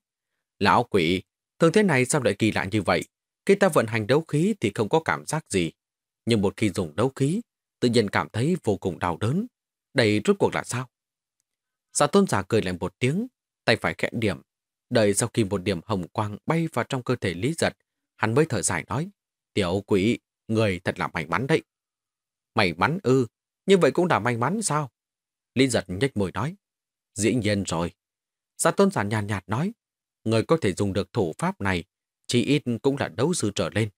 Lão quỷ, thường thế này sao lại kỳ lạ như vậy? Khi ta vận hành đấu khí thì không có cảm giác gì. Nhưng một khi dùng đấu khí, tự nhiên cảm thấy vô cùng đau đớn. Đây rốt cuộc là sao? Giả dạ tôn giả cười lại một tiếng, tay phải khẽ điểm. Đợi sau khi một điểm hồng quang bay vào trong cơ thể Lý Giật, hắn mới thở dài nói, tiểu quỷ, người thật là may mắn đấy. May mắn ư, như vậy cũng đã may mắn sao? Lý Giật nhếch môi nói, dĩ nhiên rồi. Giả dạ tôn giả nhàn nhạt nói, người có thể dùng được thủ pháp này, chỉ ít cũng là đấu sư trở lên.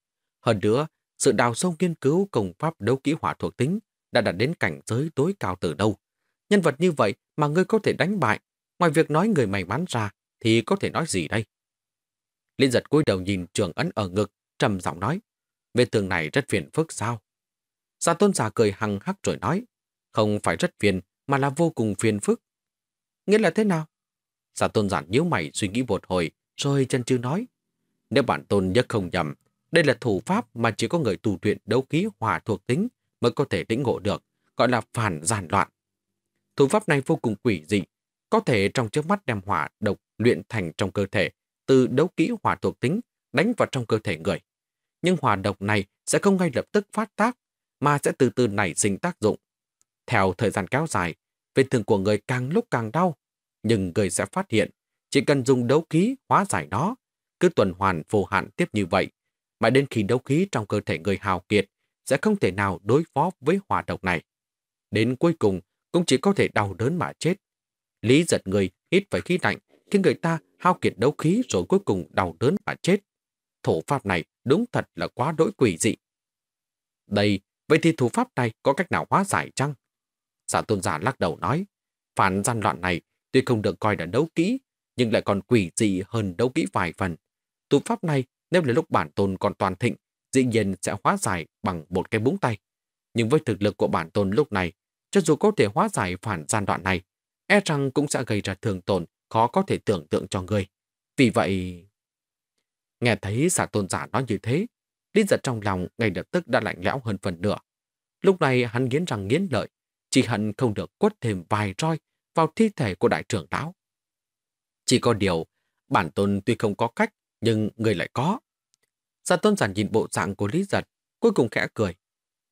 Hơn nữa, sự đào sâu nghiên cứu công pháp đấu kỹ hỏa thuộc tính đã đạt đến cảnh giới tối cao từ đâu. Nhân vật như vậy mà ngươi có thể đánh bại, ngoài việc nói người may mắn ra thì có thể nói gì đây? Liên giật cúi đầu nhìn trường ấn ở ngực, trầm giọng nói, vết tường này rất phiền phức sao? Giả tôn giả cười hằng hắc rồi nói, không phải rất phiền mà là vô cùng phiền phức. Nghĩa là thế nào? Giả tôn giả nhíu mày suy nghĩ một hồi, rồi chân chư nói, nếu bản tôn nhất không nhầm, đây là thủ pháp mà chỉ có người tù luyện đấu khí hòa thuộc tính mới có thể lĩnh ngộ được, gọi là phản giàn loạn. Thủ pháp này vô cùng quỷ dị, có thể trong trước mắt đem hỏa độc luyện thành trong cơ thể, từ đấu kỹ hỏa thuộc tính đánh vào trong cơ thể người. Nhưng hỏa độc này sẽ không ngay lập tức phát tác, mà sẽ từ từ nảy sinh tác dụng. Theo thời gian kéo dài, vết thương của người càng lúc càng đau, nhưng người sẽ phát hiện, chỉ cần dùng đấu khí hóa giải nó, cứ tuần hoàn vô hạn tiếp như vậy, mà đến khi đấu khí trong cơ thể người hào kiệt sẽ không thể nào đối phó với hỏa độc này. Đến cuối cùng cũng chỉ có thể đau đớn mà chết. Lý giật người ít phải khí lạnh khi người ta hao kiệt đấu khí rồi cuối cùng đau đớn mà chết. Thủ pháp này đúng thật là quá đỗi quỷ dị. Đây, vậy thì thủ pháp này có cách nào hóa giải chăng? Giả tôn giả lắc đầu nói, phản gian loạn này tuy không được coi là đấu kỹ, nhưng lại còn quỷ dị hơn đấu kỹ vài phần. Thủ pháp này nếu là lúc bản tôn còn toàn thịnh, dĩ nhiên sẽ hóa giải bằng một cái búng tay. Nhưng với thực lực của bản tôn lúc này, cho dù có thể hóa giải phản gian đoạn này, e rằng cũng sẽ gây ra thường tổn khó có thể tưởng tượng cho người. Vì vậy... Nghe thấy giả tôn giả nói như thế, Lý giật trong lòng ngay lập tức đã lạnh lẽo hơn phần nửa. Lúc này hắn nghiến răng nghiến lợi, chỉ hận không được quất thêm vài roi vào thi thể của đại trưởng lão. Chỉ có điều, bản tôn tuy không có cách nhưng người lại có. Giả tôn giản nhìn bộ dạng của Lý Giật, cuối cùng khẽ cười.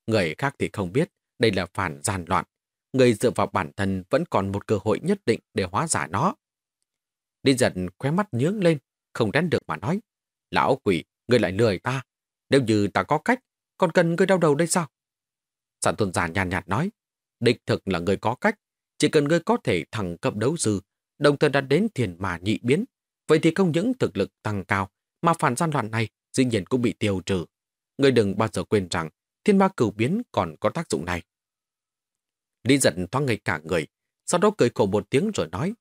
Người khác thì không biết, đây là phản giàn loạn. Người dựa vào bản thân vẫn còn một cơ hội nhất định để hóa giả nó. Lý Giật khóe mắt nhướng lên, không đắn được mà nói. Lão quỷ, người lại lười ta. Nếu như ta có cách, còn cần ngươi đau đầu đây sao? Sản tôn giản nhàn nhạt, nói, địch thực là người có cách, chỉ cần ngươi có thể thẳng cấp đấu sư, đồng thời đã đến thiền mà nhị biến, Vậy thì không những thực lực tăng cao, mà phản gian loạn này dĩ nhiên cũng bị tiêu trừ. Người đừng bao giờ quên rằng thiên ma cửu biến còn có tác dụng này. Lý giận thoáng ngây cả người, sau đó cười khổ một tiếng rồi nói,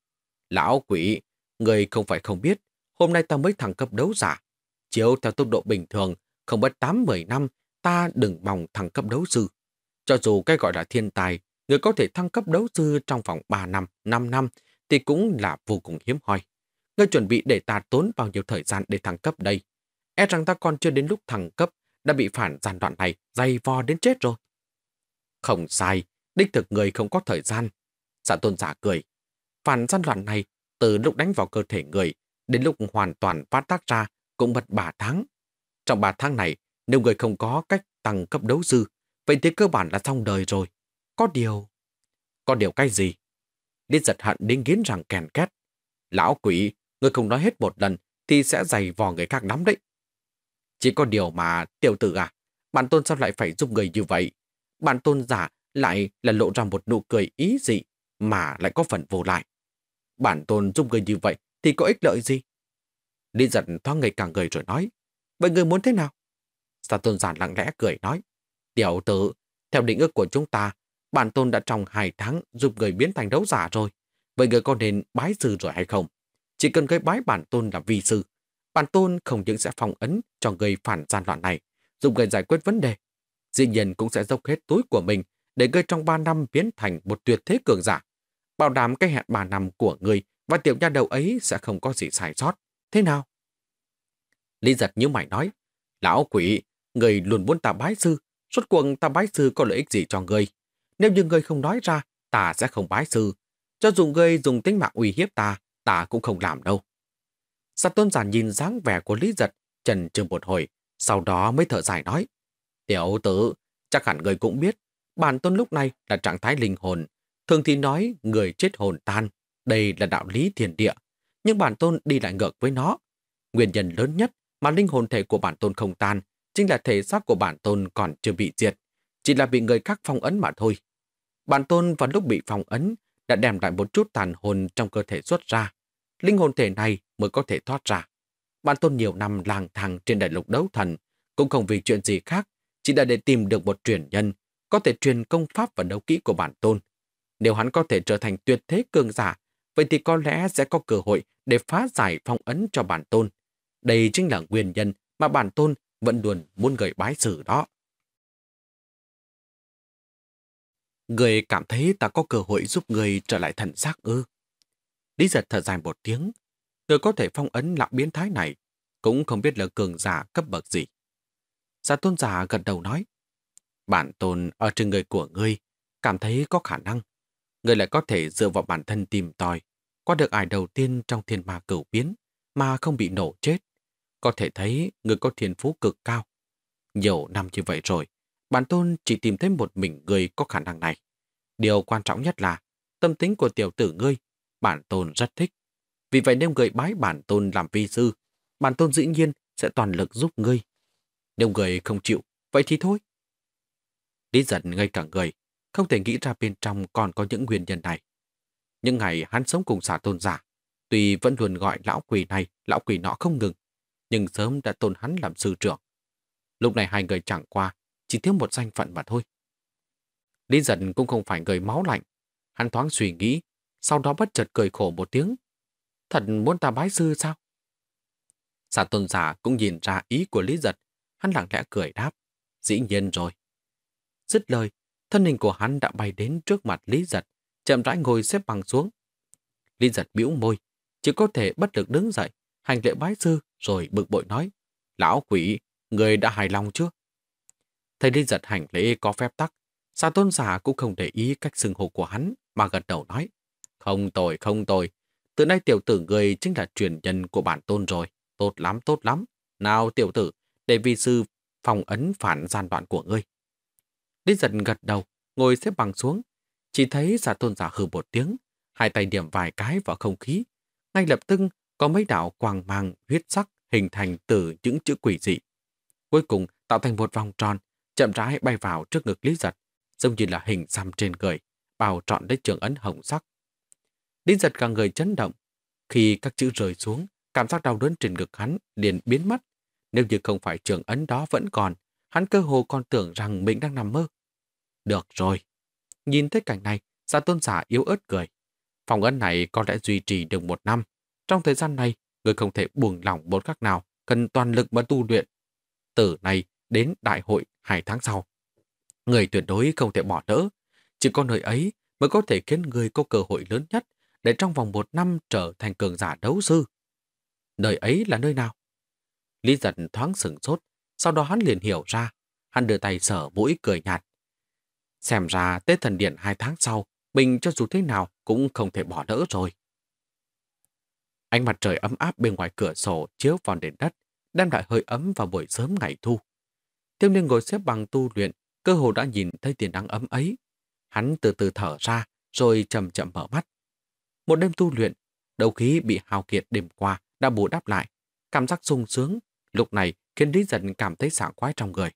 Lão quỷ, người không phải không biết, hôm nay ta mới thẳng cấp đấu giả. Chiếu theo tốc độ bình thường, không bất 8-10 năm, ta đừng mong thăng cấp đấu sư. Cho dù cái gọi là thiên tài, người có thể thăng cấp đấu sư trong vòng 3 năm, 5 năm thì cũng là vô cùng hiếm hoi. Ngươi chuẩn bị để ta tốn bao nhiêu thời gian để thăng cấp đây. E rằng ta còn chưa đến lúc thăng cấp, đã bị phản gian đoạn này dày vò đến chết rồi. Không sai, đích thực người không có thời gian. sạ dạ tôn giả cười. Phản gian đoạn này, từ lúc đánh vào cơ thể người, đến lúc hoàn toàn phát tác ra, cũng mất 3 tháng. Trong 3 tháng này, nếu người không có cách tăng cấp đấu sư, vậy thì cơ bản là xong đời rồi. Có điều... Có điều cái gì? đi giật hận đến nghiến rằng kèn két. Lão quỷ, Người không nói hết một lần thì sẽ dày vò người khác lắm đấy. Chỉ có điều mà tiểu tử à, bản tôn sao lại phải giúp người như vậy? Bản tôn giả lại là lộ ra một nụ cười ý dị mà lại có phần vô lại. Bản tôn giúp người như vậy thì có ích lợi gì? Lý giật thoáng ngày càng người rồi nói, vậy người muốn thế nào? Sa tôn giả lặng lẽ cười nói, tiểu tử, theo định ước của chúng ta, bản tôn đã trong hai tháng giúp người biến thành đấu giả rồi. Vậy người có nên bái sư rồi hay không? Chỉ cần gây bái bản tôn làm vi sư, bản tôn không những sẽ phòng ấn cho người phản gian loạn này, dùng người giải quyết vấn đề. Dĩ nhiên cũng sẽ dốc hết túi của mình để ngươi trong 3 năm biến thành một tuyệt thế cường giả. Bảo đảm cái hẹn 3 năm của ngươi và tiểu nha đầu ấy sẽ không có gì sai sót. Thế nào? Lý giật như mày nói, Lão quỷ, người luôn muốn ta bái sư, suốt cuộc ta bái sư có lợi ích gì cho người? Nếu như người không nói ra, ta sẽ không bái sư. Cho dù người dùng tính mạng uy hiếp ta, ta cũng không làm đâu. Sát tôn giả nhìn dáng vẻ của Lý Giật, trần trừ một hồi, sau đó mới thở dài nói. Tiểu tử, chắc hẳn người cũng biết, bản tôn lúc này là trạng thái linh hồn. Thường thì nói người chết hồn tan, đây là đạo lý thiền địa. Nhưng bản tôn đi lại ngược với nó. Nguyên nhân lớn nhất mà linh hồn thể của bản tôn không tan chính là thể xác của bản tôn còn chưa bị diệt, chỉ là bị người khác phong ấn mà thôi. Bản tôn vào lúc bị phong ấn đã đem lại một chút tàn hồn trong cơ thể xuất ra, linh hồn thể này mới có thể thoát ra. Bản tôn nhiều năm lang thang trên đại lục đấu thần, cũng không vì chuyện gì khác, chỉ là để tìm được một truyền nhân, có thể truyền công pháp và đấu kỹ của bản tôn. Nếu hắn có thể trở thành tuyệt thế cường giả, vậy thì có lẽ sẽ có cơ hội để phá giải phong ấn cho bản tôn. Đây chính là nguyên nhân mà bản tôn vẫn luôn muốn gửi bái sử đó. Người cảm thấy ta có cơ hội giúp người trở lại thần giác ư? Lý giật thở dài một tiếng. Tôi có thể phong ấn lão biến thái này, cũng không biết là cường giả cấp bậc gì. Giả dạ tôn giả gật đầu nói, bản tôn ở trên người của ngươi, cảm thấy có khả năng. Ngươi lại có thể dựa vào bản thân tìm tòi, qua được ải đầu tiên trong thiên ma cửu biến, mà không bị nổ chết. Có thể thấy ngươi có thiên phú cực cao. Nhiều năm như vậy rồi, bản tôn chỉ tìm thấy một mình người có khả năng này. Điều quan trọng nhất là tâm tính của tiểu tử ngươi bản tôn rất thích. Vì vậy nếu người bái bản tôn làm vi sư, bản tôn dĩ nhiên sẽ toàn lực giúp ngươi. Nếu người không chịu, vậy thì thôi. Lý giận ngay cả người, không thể nghĩ ra bên trong còn có những nguyên nhân này. Những ngày hắn sống cùng xả tôn giả, tuy vẫn luôn gọi lão quỷ này, lão quỷ nọ không ngừng, nhưng sớm đã tôn hắn làm sư trưởng. Lúc này hai người chẳng qua, chỉ thiếu một danh phận mà thôi. Lý giận cũng không phải người máu lạnh. Hắn thoáng suy nghĩ sau đó bất chợt cười khổ một tiếng. Thật muốn ta bái sư sao? Giả tôn giả cũng nhìn ra ý của Lý Giật, hắn lặng lẽ cười đáp. Dĩ nhiên rồi. Dứt lời, thân hình của hắn đã bay đến trước mặt Lý Giật, chậm rãi ngồi xếp bằng xuống. Lý Giật bĩu môi, chỉ có thể bất lực đứng dậy, hành lễ bái sư rồi bực bội nói. Lão quỷ, người đã hài lòng chưa? Thầy Lý Giật hành lễ có phép tắc, giả tôn giả cũng không để ý cách xưng hô của hắn mà gật đầu nói. Không tồi, không tồi. Từ nay tiểu tử người chính là truyền nhân của bản tôn rồi. Tốt lắm, tốt lắm. Nào tiểu tử, để vi sư phòng ấn phản gian đoạn của ngươi. Lý giật gật đầu, ngồi xếp bằng xuống. Chỉ thấy giả tôn giả hư một tiếng, hai tay điểm vài cái vào không khí. Ngay lập tức có mấy đạo quang mang huyết sắc hình thành từ những chữ quỷ dị. Cuối cùng tạo thành một vòng tròn, chậm rãi bay vào trước ngực Lý giật, giống như là hình xăm trên người, bao trọn lấy trường ấn hồng sắc Linh giật cả người chấn động. Khi các chữ rời xuống, cảm giác đau đớn trên ngực hắn liền biến mất. Nếu như không phải trường ấn đó vẫn còn, hắn cơ hồ còn tưởng rằng mình đang nằm mơ. Được rồi. Nhìn thấy cảnh này, gia dạ tôn giả yếu ớt cười. Phòng ấn này có đã duy trì được một năm. Trong thời gian này, người không thể buồn lòng bốn khắc nào, cần toàn lực mà tu luyện. Từ này đến đại hội hai tháng sau. Người tuyệt đối không thể bỏ lỡ. Chỉ có nơi ấy mới có thể khiến người có cơ hội lớn nhất để trong vòng một năm trở thành cường giả đấu sư. Nơi ấy là nơi nào? Lý giật thoáng sửng sốt, sau đó hắn liền hiểu ra, hắn đưa tay sở mũi cười nhạt. Xem ra Tết Thần Điện hai tháng sau, mình cho dù thế nào cũng không thể bỏ lỡ rồi. Ánh mặt trời ấm áp bên ngoài cửa sổ chiếu vào nền đất, đem lại hơi ấm vào buổi sớm ngày thu. Tiêu niên ngồi xếp bằng tu luyện, cơ hồ đã nhìn thấy tiền nắng ấm ấy. Hắn từ từ thở ra, rồi chậm chậm mở mắt. Một đêm tu luyện, đầu khí bị hào kiệt đêm qua đã bù đắp lại. Cảm giác sung sướng, lúc này khiến Lý Dân cảm thấy sảng khoái trong người.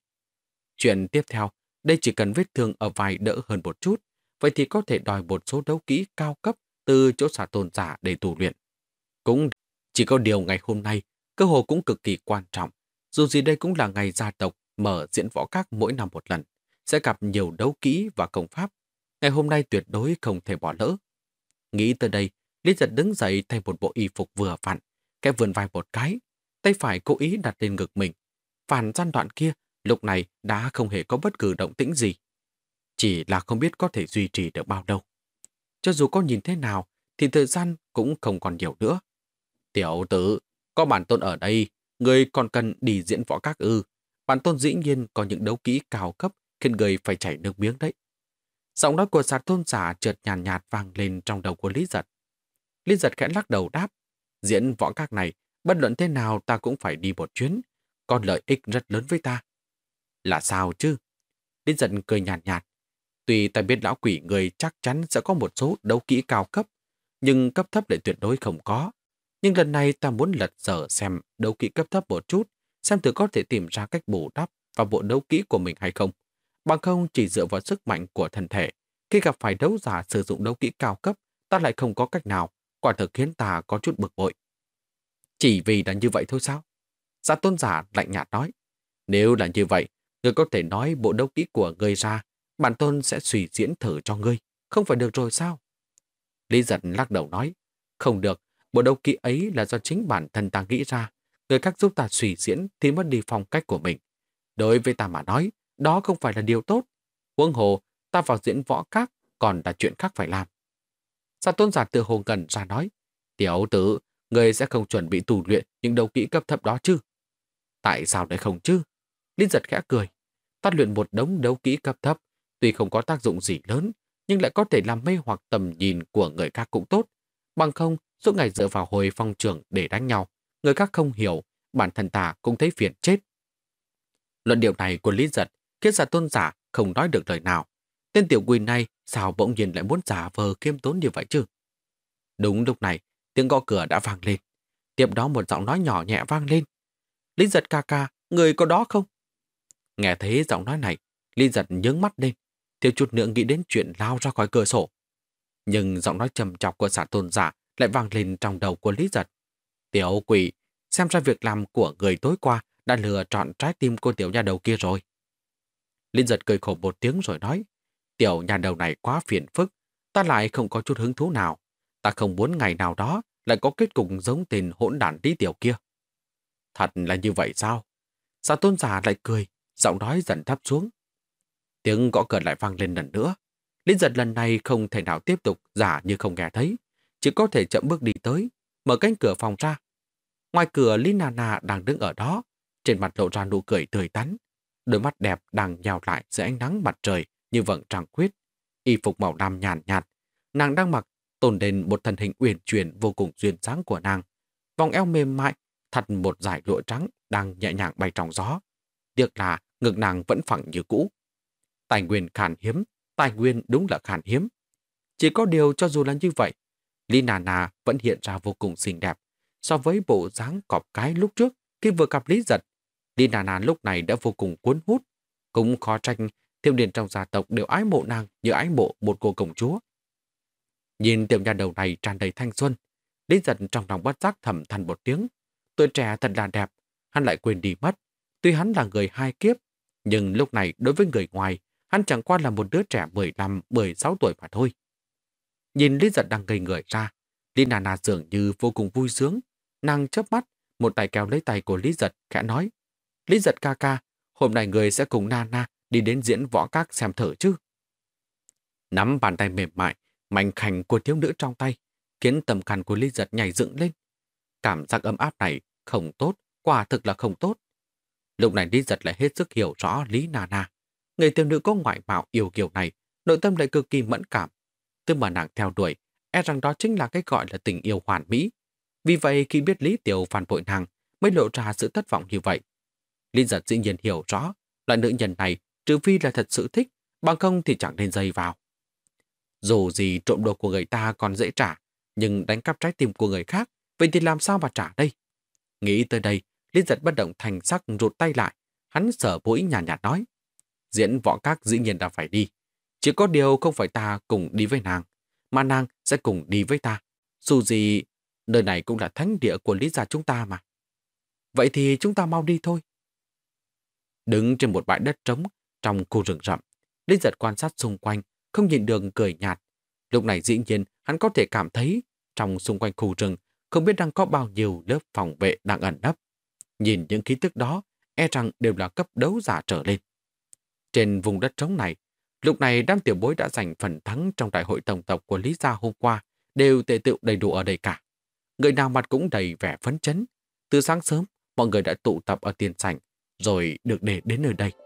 Chuyện tiếp theo, đây chỉ cần vết thương ở vai đỡ hơn một chút, vậy thì có thể đòi một số đấu kỹ cao cấp từ chỗ xả tồn giả để tu luyện. Cũng chỉ có điều ngày hôm nay, cơ hội cũng cực kỳ quan trọng. Dù gì đây cũng là ngày gia tộc mở diễn võ các mỗi năm một lần, sẽ gặp nhiều đấu kỹ và công pháp. Ngày hôm nay tuyệt đối không thể bỏ lỡ. Nghĩ tới đây, Lý giật đứng dậy thay một bộ y phục vừa vặn, cái vườn vai một cái, tay phải cố ý đặt lên ngực mình. Phản gian đoạn kia, lúc này đã không hề có bất cứ động tĩnh gì. Chỉ là không biết có thể duy trì được bao lâu. Cho dù có nhìn thế nào, thì thời gian cũng không còn nhiều nữa. Tiểu tử, có bản tôn ở đây, người còn cần đi diễn võ các ư. Bản tôn dĩ nhiên có những đấu kỹ cao cấp khiến người phải chảy nước miếng đấy. Giọng nói của sạc tôn giả trượt nhàn nhạt, nhạt vang lên trong đầu của Lý Giật. Lý Giật khẽ lắc đầu đáp, diễn võ các này, bất luận thế nào ta cũng phải đi một chuyến, còn lợi ích rất lớn với ta. Là sao chứ? Lý Giật cười nhàn nhạt, nhạt. Tuy ta biết lão quỷ người chắc chắn sẽ có một số đấu kỹ cao cấp, nhưng cấp thấp lại tuyệt đối không có. Nhưng lần này ta muốn lật dở xem đấu kỹ cấp thấp một chút, xem thử có thể tìm ra cách bổ đắp vào bộ đấu kỹ của mình hay không. Bằng không chỉ dựa vào sức mạnh của thân thể, khi gặp phải đấu giả sử dụng đấu kỹ cao cấp, ta lại không có cách nào, quả thực khiến ta có chút bực bội. Chỉ vì là như vậy thôi sao? Giả dạ tôn giả lạnh nhạt nói. Nếu là như vậy, ngươi có thể nói bộ đấu kỹ của ngươi ra, bản tôn sẽ suy diễn thử cho ngươi, không phải được rồi sao? Lý giật lắc đầu nói, không được, bộ đấu kỹ ấy là do chính bản thân ta nghĩ ra, người khác giúp ta suy diễn thì mất đi phong cách của mình. Đối với ta mà nói, đó không phải là điều tốt. Huống hồ, ta vào diễn võ các còn là chuyện khác phải làm. Sa tôn giả tự hồ gần ra nói, tiểu tử, người sẽ không chuẩn bị tù luyện những đầu kỹ cấp thấp đó chứ? Tại sao lại không chứ? Linh giật khẽ cười. Ta luyện một đống đấu kỹ cấp thấp, tuy không có tác dụng gì lớn, nhưng lại có thể làm mê hoặc tầm nhìn của người khác cũng tốt. Bằng không, suốt ngày dựa vào hồi phong trường để đánh nhau, người khác không hiểu, bản thân ta cũng thấy phiền chết. Luận điều này của Lý Giật khiến giả tôn giả không nói được lời nào. Tên tiểu quỷ này sao bỗng nhiên lại muốn giả vờ kiêm tốn như vậy chứ? Đúng lúc này, tiếng gõ cửa đã vang lên. Tiếp đó một giọng nói nhỏ nhẹ vang lên. Lý giật ca ca, người có đó không? Nghe thấy giọng nói này, Lý giật nhướng mắt lên, thiếu chút nữa nghĩ đến chuyện lao ra khỏi cửa sổ. Nhưng giọng nói trầm trọc của giả tôn giả lại vang lên trong đầu của Lý giật. Tiểu quỷ, xem ra việc làm của người tối qua đã lừa trọn trái tim cô tiểu nhà đầu kia rồi. Linh giật cười khổ một tiếng rồi nói, tiểu nhà đầu này quá phiền phức, ta lại không có chút hứng thú nào. Ta không muốn ngày nào đó lại có kết cục giống tên hỗn đản đi tiểu kia. Thật là như vậy sao? Sa tôn giả lại cười, giọng nói dần thấp xuống. Tiếng gõ cửa lại vang lên lần nữa. Linh giật lần này không thể nào tiếp tục giả như không nghe thấy, chỉ có thể chậm bước đi tới, mở cánh cửa phòng ra. Ngoài cửa Lý Nà đang đứng ở đó, trên mặt lộ ra nụ cười tươi tắn. Đôi mắt đẹp đang nhào lại dưới ánh nắng mặt trời như vầng trăng khuyết. Y phục màu đam nhàn nhạt, nhạt. Nàng đang mặc tồn đền một thân hình uyển chuyển vô cùng duyên dáng của nàng. Vòng eo mềm mại, thật một dải lụa trắng đang nhẹ nhàng bay trong gió. Tiếc là ngực nàng vẫn phẳng như cũ. Tài nguyên khan hiếm, tài nguyên đúng là khan hiếm. Chỉ có điều cho dù là như vậy, Lý Nà Nà vẫn hiện ra vô cùng xinh đẹp. So với bộ dáng cọp cái lúc trước khi vừa gặp Lý Giật Lý Nà Nà lúc này đã vô cùng cuốn hút. Cũng khó tranh, thiếu Điện trong gia tộc đều ái mộ nàng như ái mộ một cô công chúa. Nhìn tiệm nhà đầu này tràn đầy thanh xuân, đến giật trong lòng bất giác thầm than một tiếng. Tuổi trẻ thật là đẹp, hắn lại quên đi mất. Tuy hắn là người hai kiếp, nhưng lúc này đối với người ngoài, hắn chẳng qua là một đứa trẻ 15-16 tuổi mà thôi. Nhìn Lý giật đang ngây người ra, Lý Nà Nà dường như vô cùng vui sướng. Nàng chớp mắt, một tay kéo lấy tay của Lý giật, khẽ nói. Lý giật ca ca, hôm nay người sẽ cùng Nana đi đến diễn võ các xem thử chứ. Nắm bàn tay mềm mại, mảnh khảnh của thiếu nữ trong tay, khiến tầm khăn của Lý giật nhảy dựng lên. Cảm giác ấm áp này không tốt, quả thực là không tốt. Lúc này Lý giật lại hết sức hiểu rõ Lý Nana. Người thiếu nữ có ngoại mạo yêu kiều này, nội tâm lại cực kỳ mẫn cảm. Từ mà nàng theo đuổi, e rằng đó chính là cái gọi là tình yêu hoàn mỹ. Vì vậy khi biết Lý Tiểu phản bội nàng, mới lộ ra sự thất vọng như vậy. Linh giật dĩ nhiên hiểu rõ, loại nữ nhân này trừ phi là thật sự thích, bằng không thì chẳng nên dây vào. Dù gì trộm đồ của người ta còn dễ trả, nhưng đánh cắp trái tim của người khác, vậy thì làm sao mà trả đây? Nghĩ tới đây, Liên giật bất động thành sắc rụt tay lại, hắn sở mũi nhàn nhạt, nhạt nói. Diễn võ các dĩ nhiên đã phải đi, chỉ có điều không phải ta cùng đi với nàng, mà nàng sẽ cùng đi với ta. Dù gì, nơi này cũng là thánh địa của Lý gia chúng ta mà. Vậy thì chúng ta mau đi thôi. Đứng trên một bãi đất trống trong khu rừng rậm, Linh giật quan sát xung quanh, không nhìn đường cười nhạt. Lúc này dĩ nhiên hắn có thể cảm thấy trong xung quanh khu rừng không biết đang có bao nhiêu lớp phòng vệ đang ẩn nấp. Nhìn những khí tức đó, e rằng đều là cấp đấu giả trở lên. Trên vùng đất trống này, lúc này đám tiểu bối đã giành phần thắng trong đại hội tổng tộc của Lý Gia hôm qua, đều tề tựu đầy đủ ở đây cả. Người nào mặt cũng đầy vẻ phấn chấn. Từ sáng sớm, mọi người đã tụ tập ở tiền sảnh, rồi được để đến nơi đây.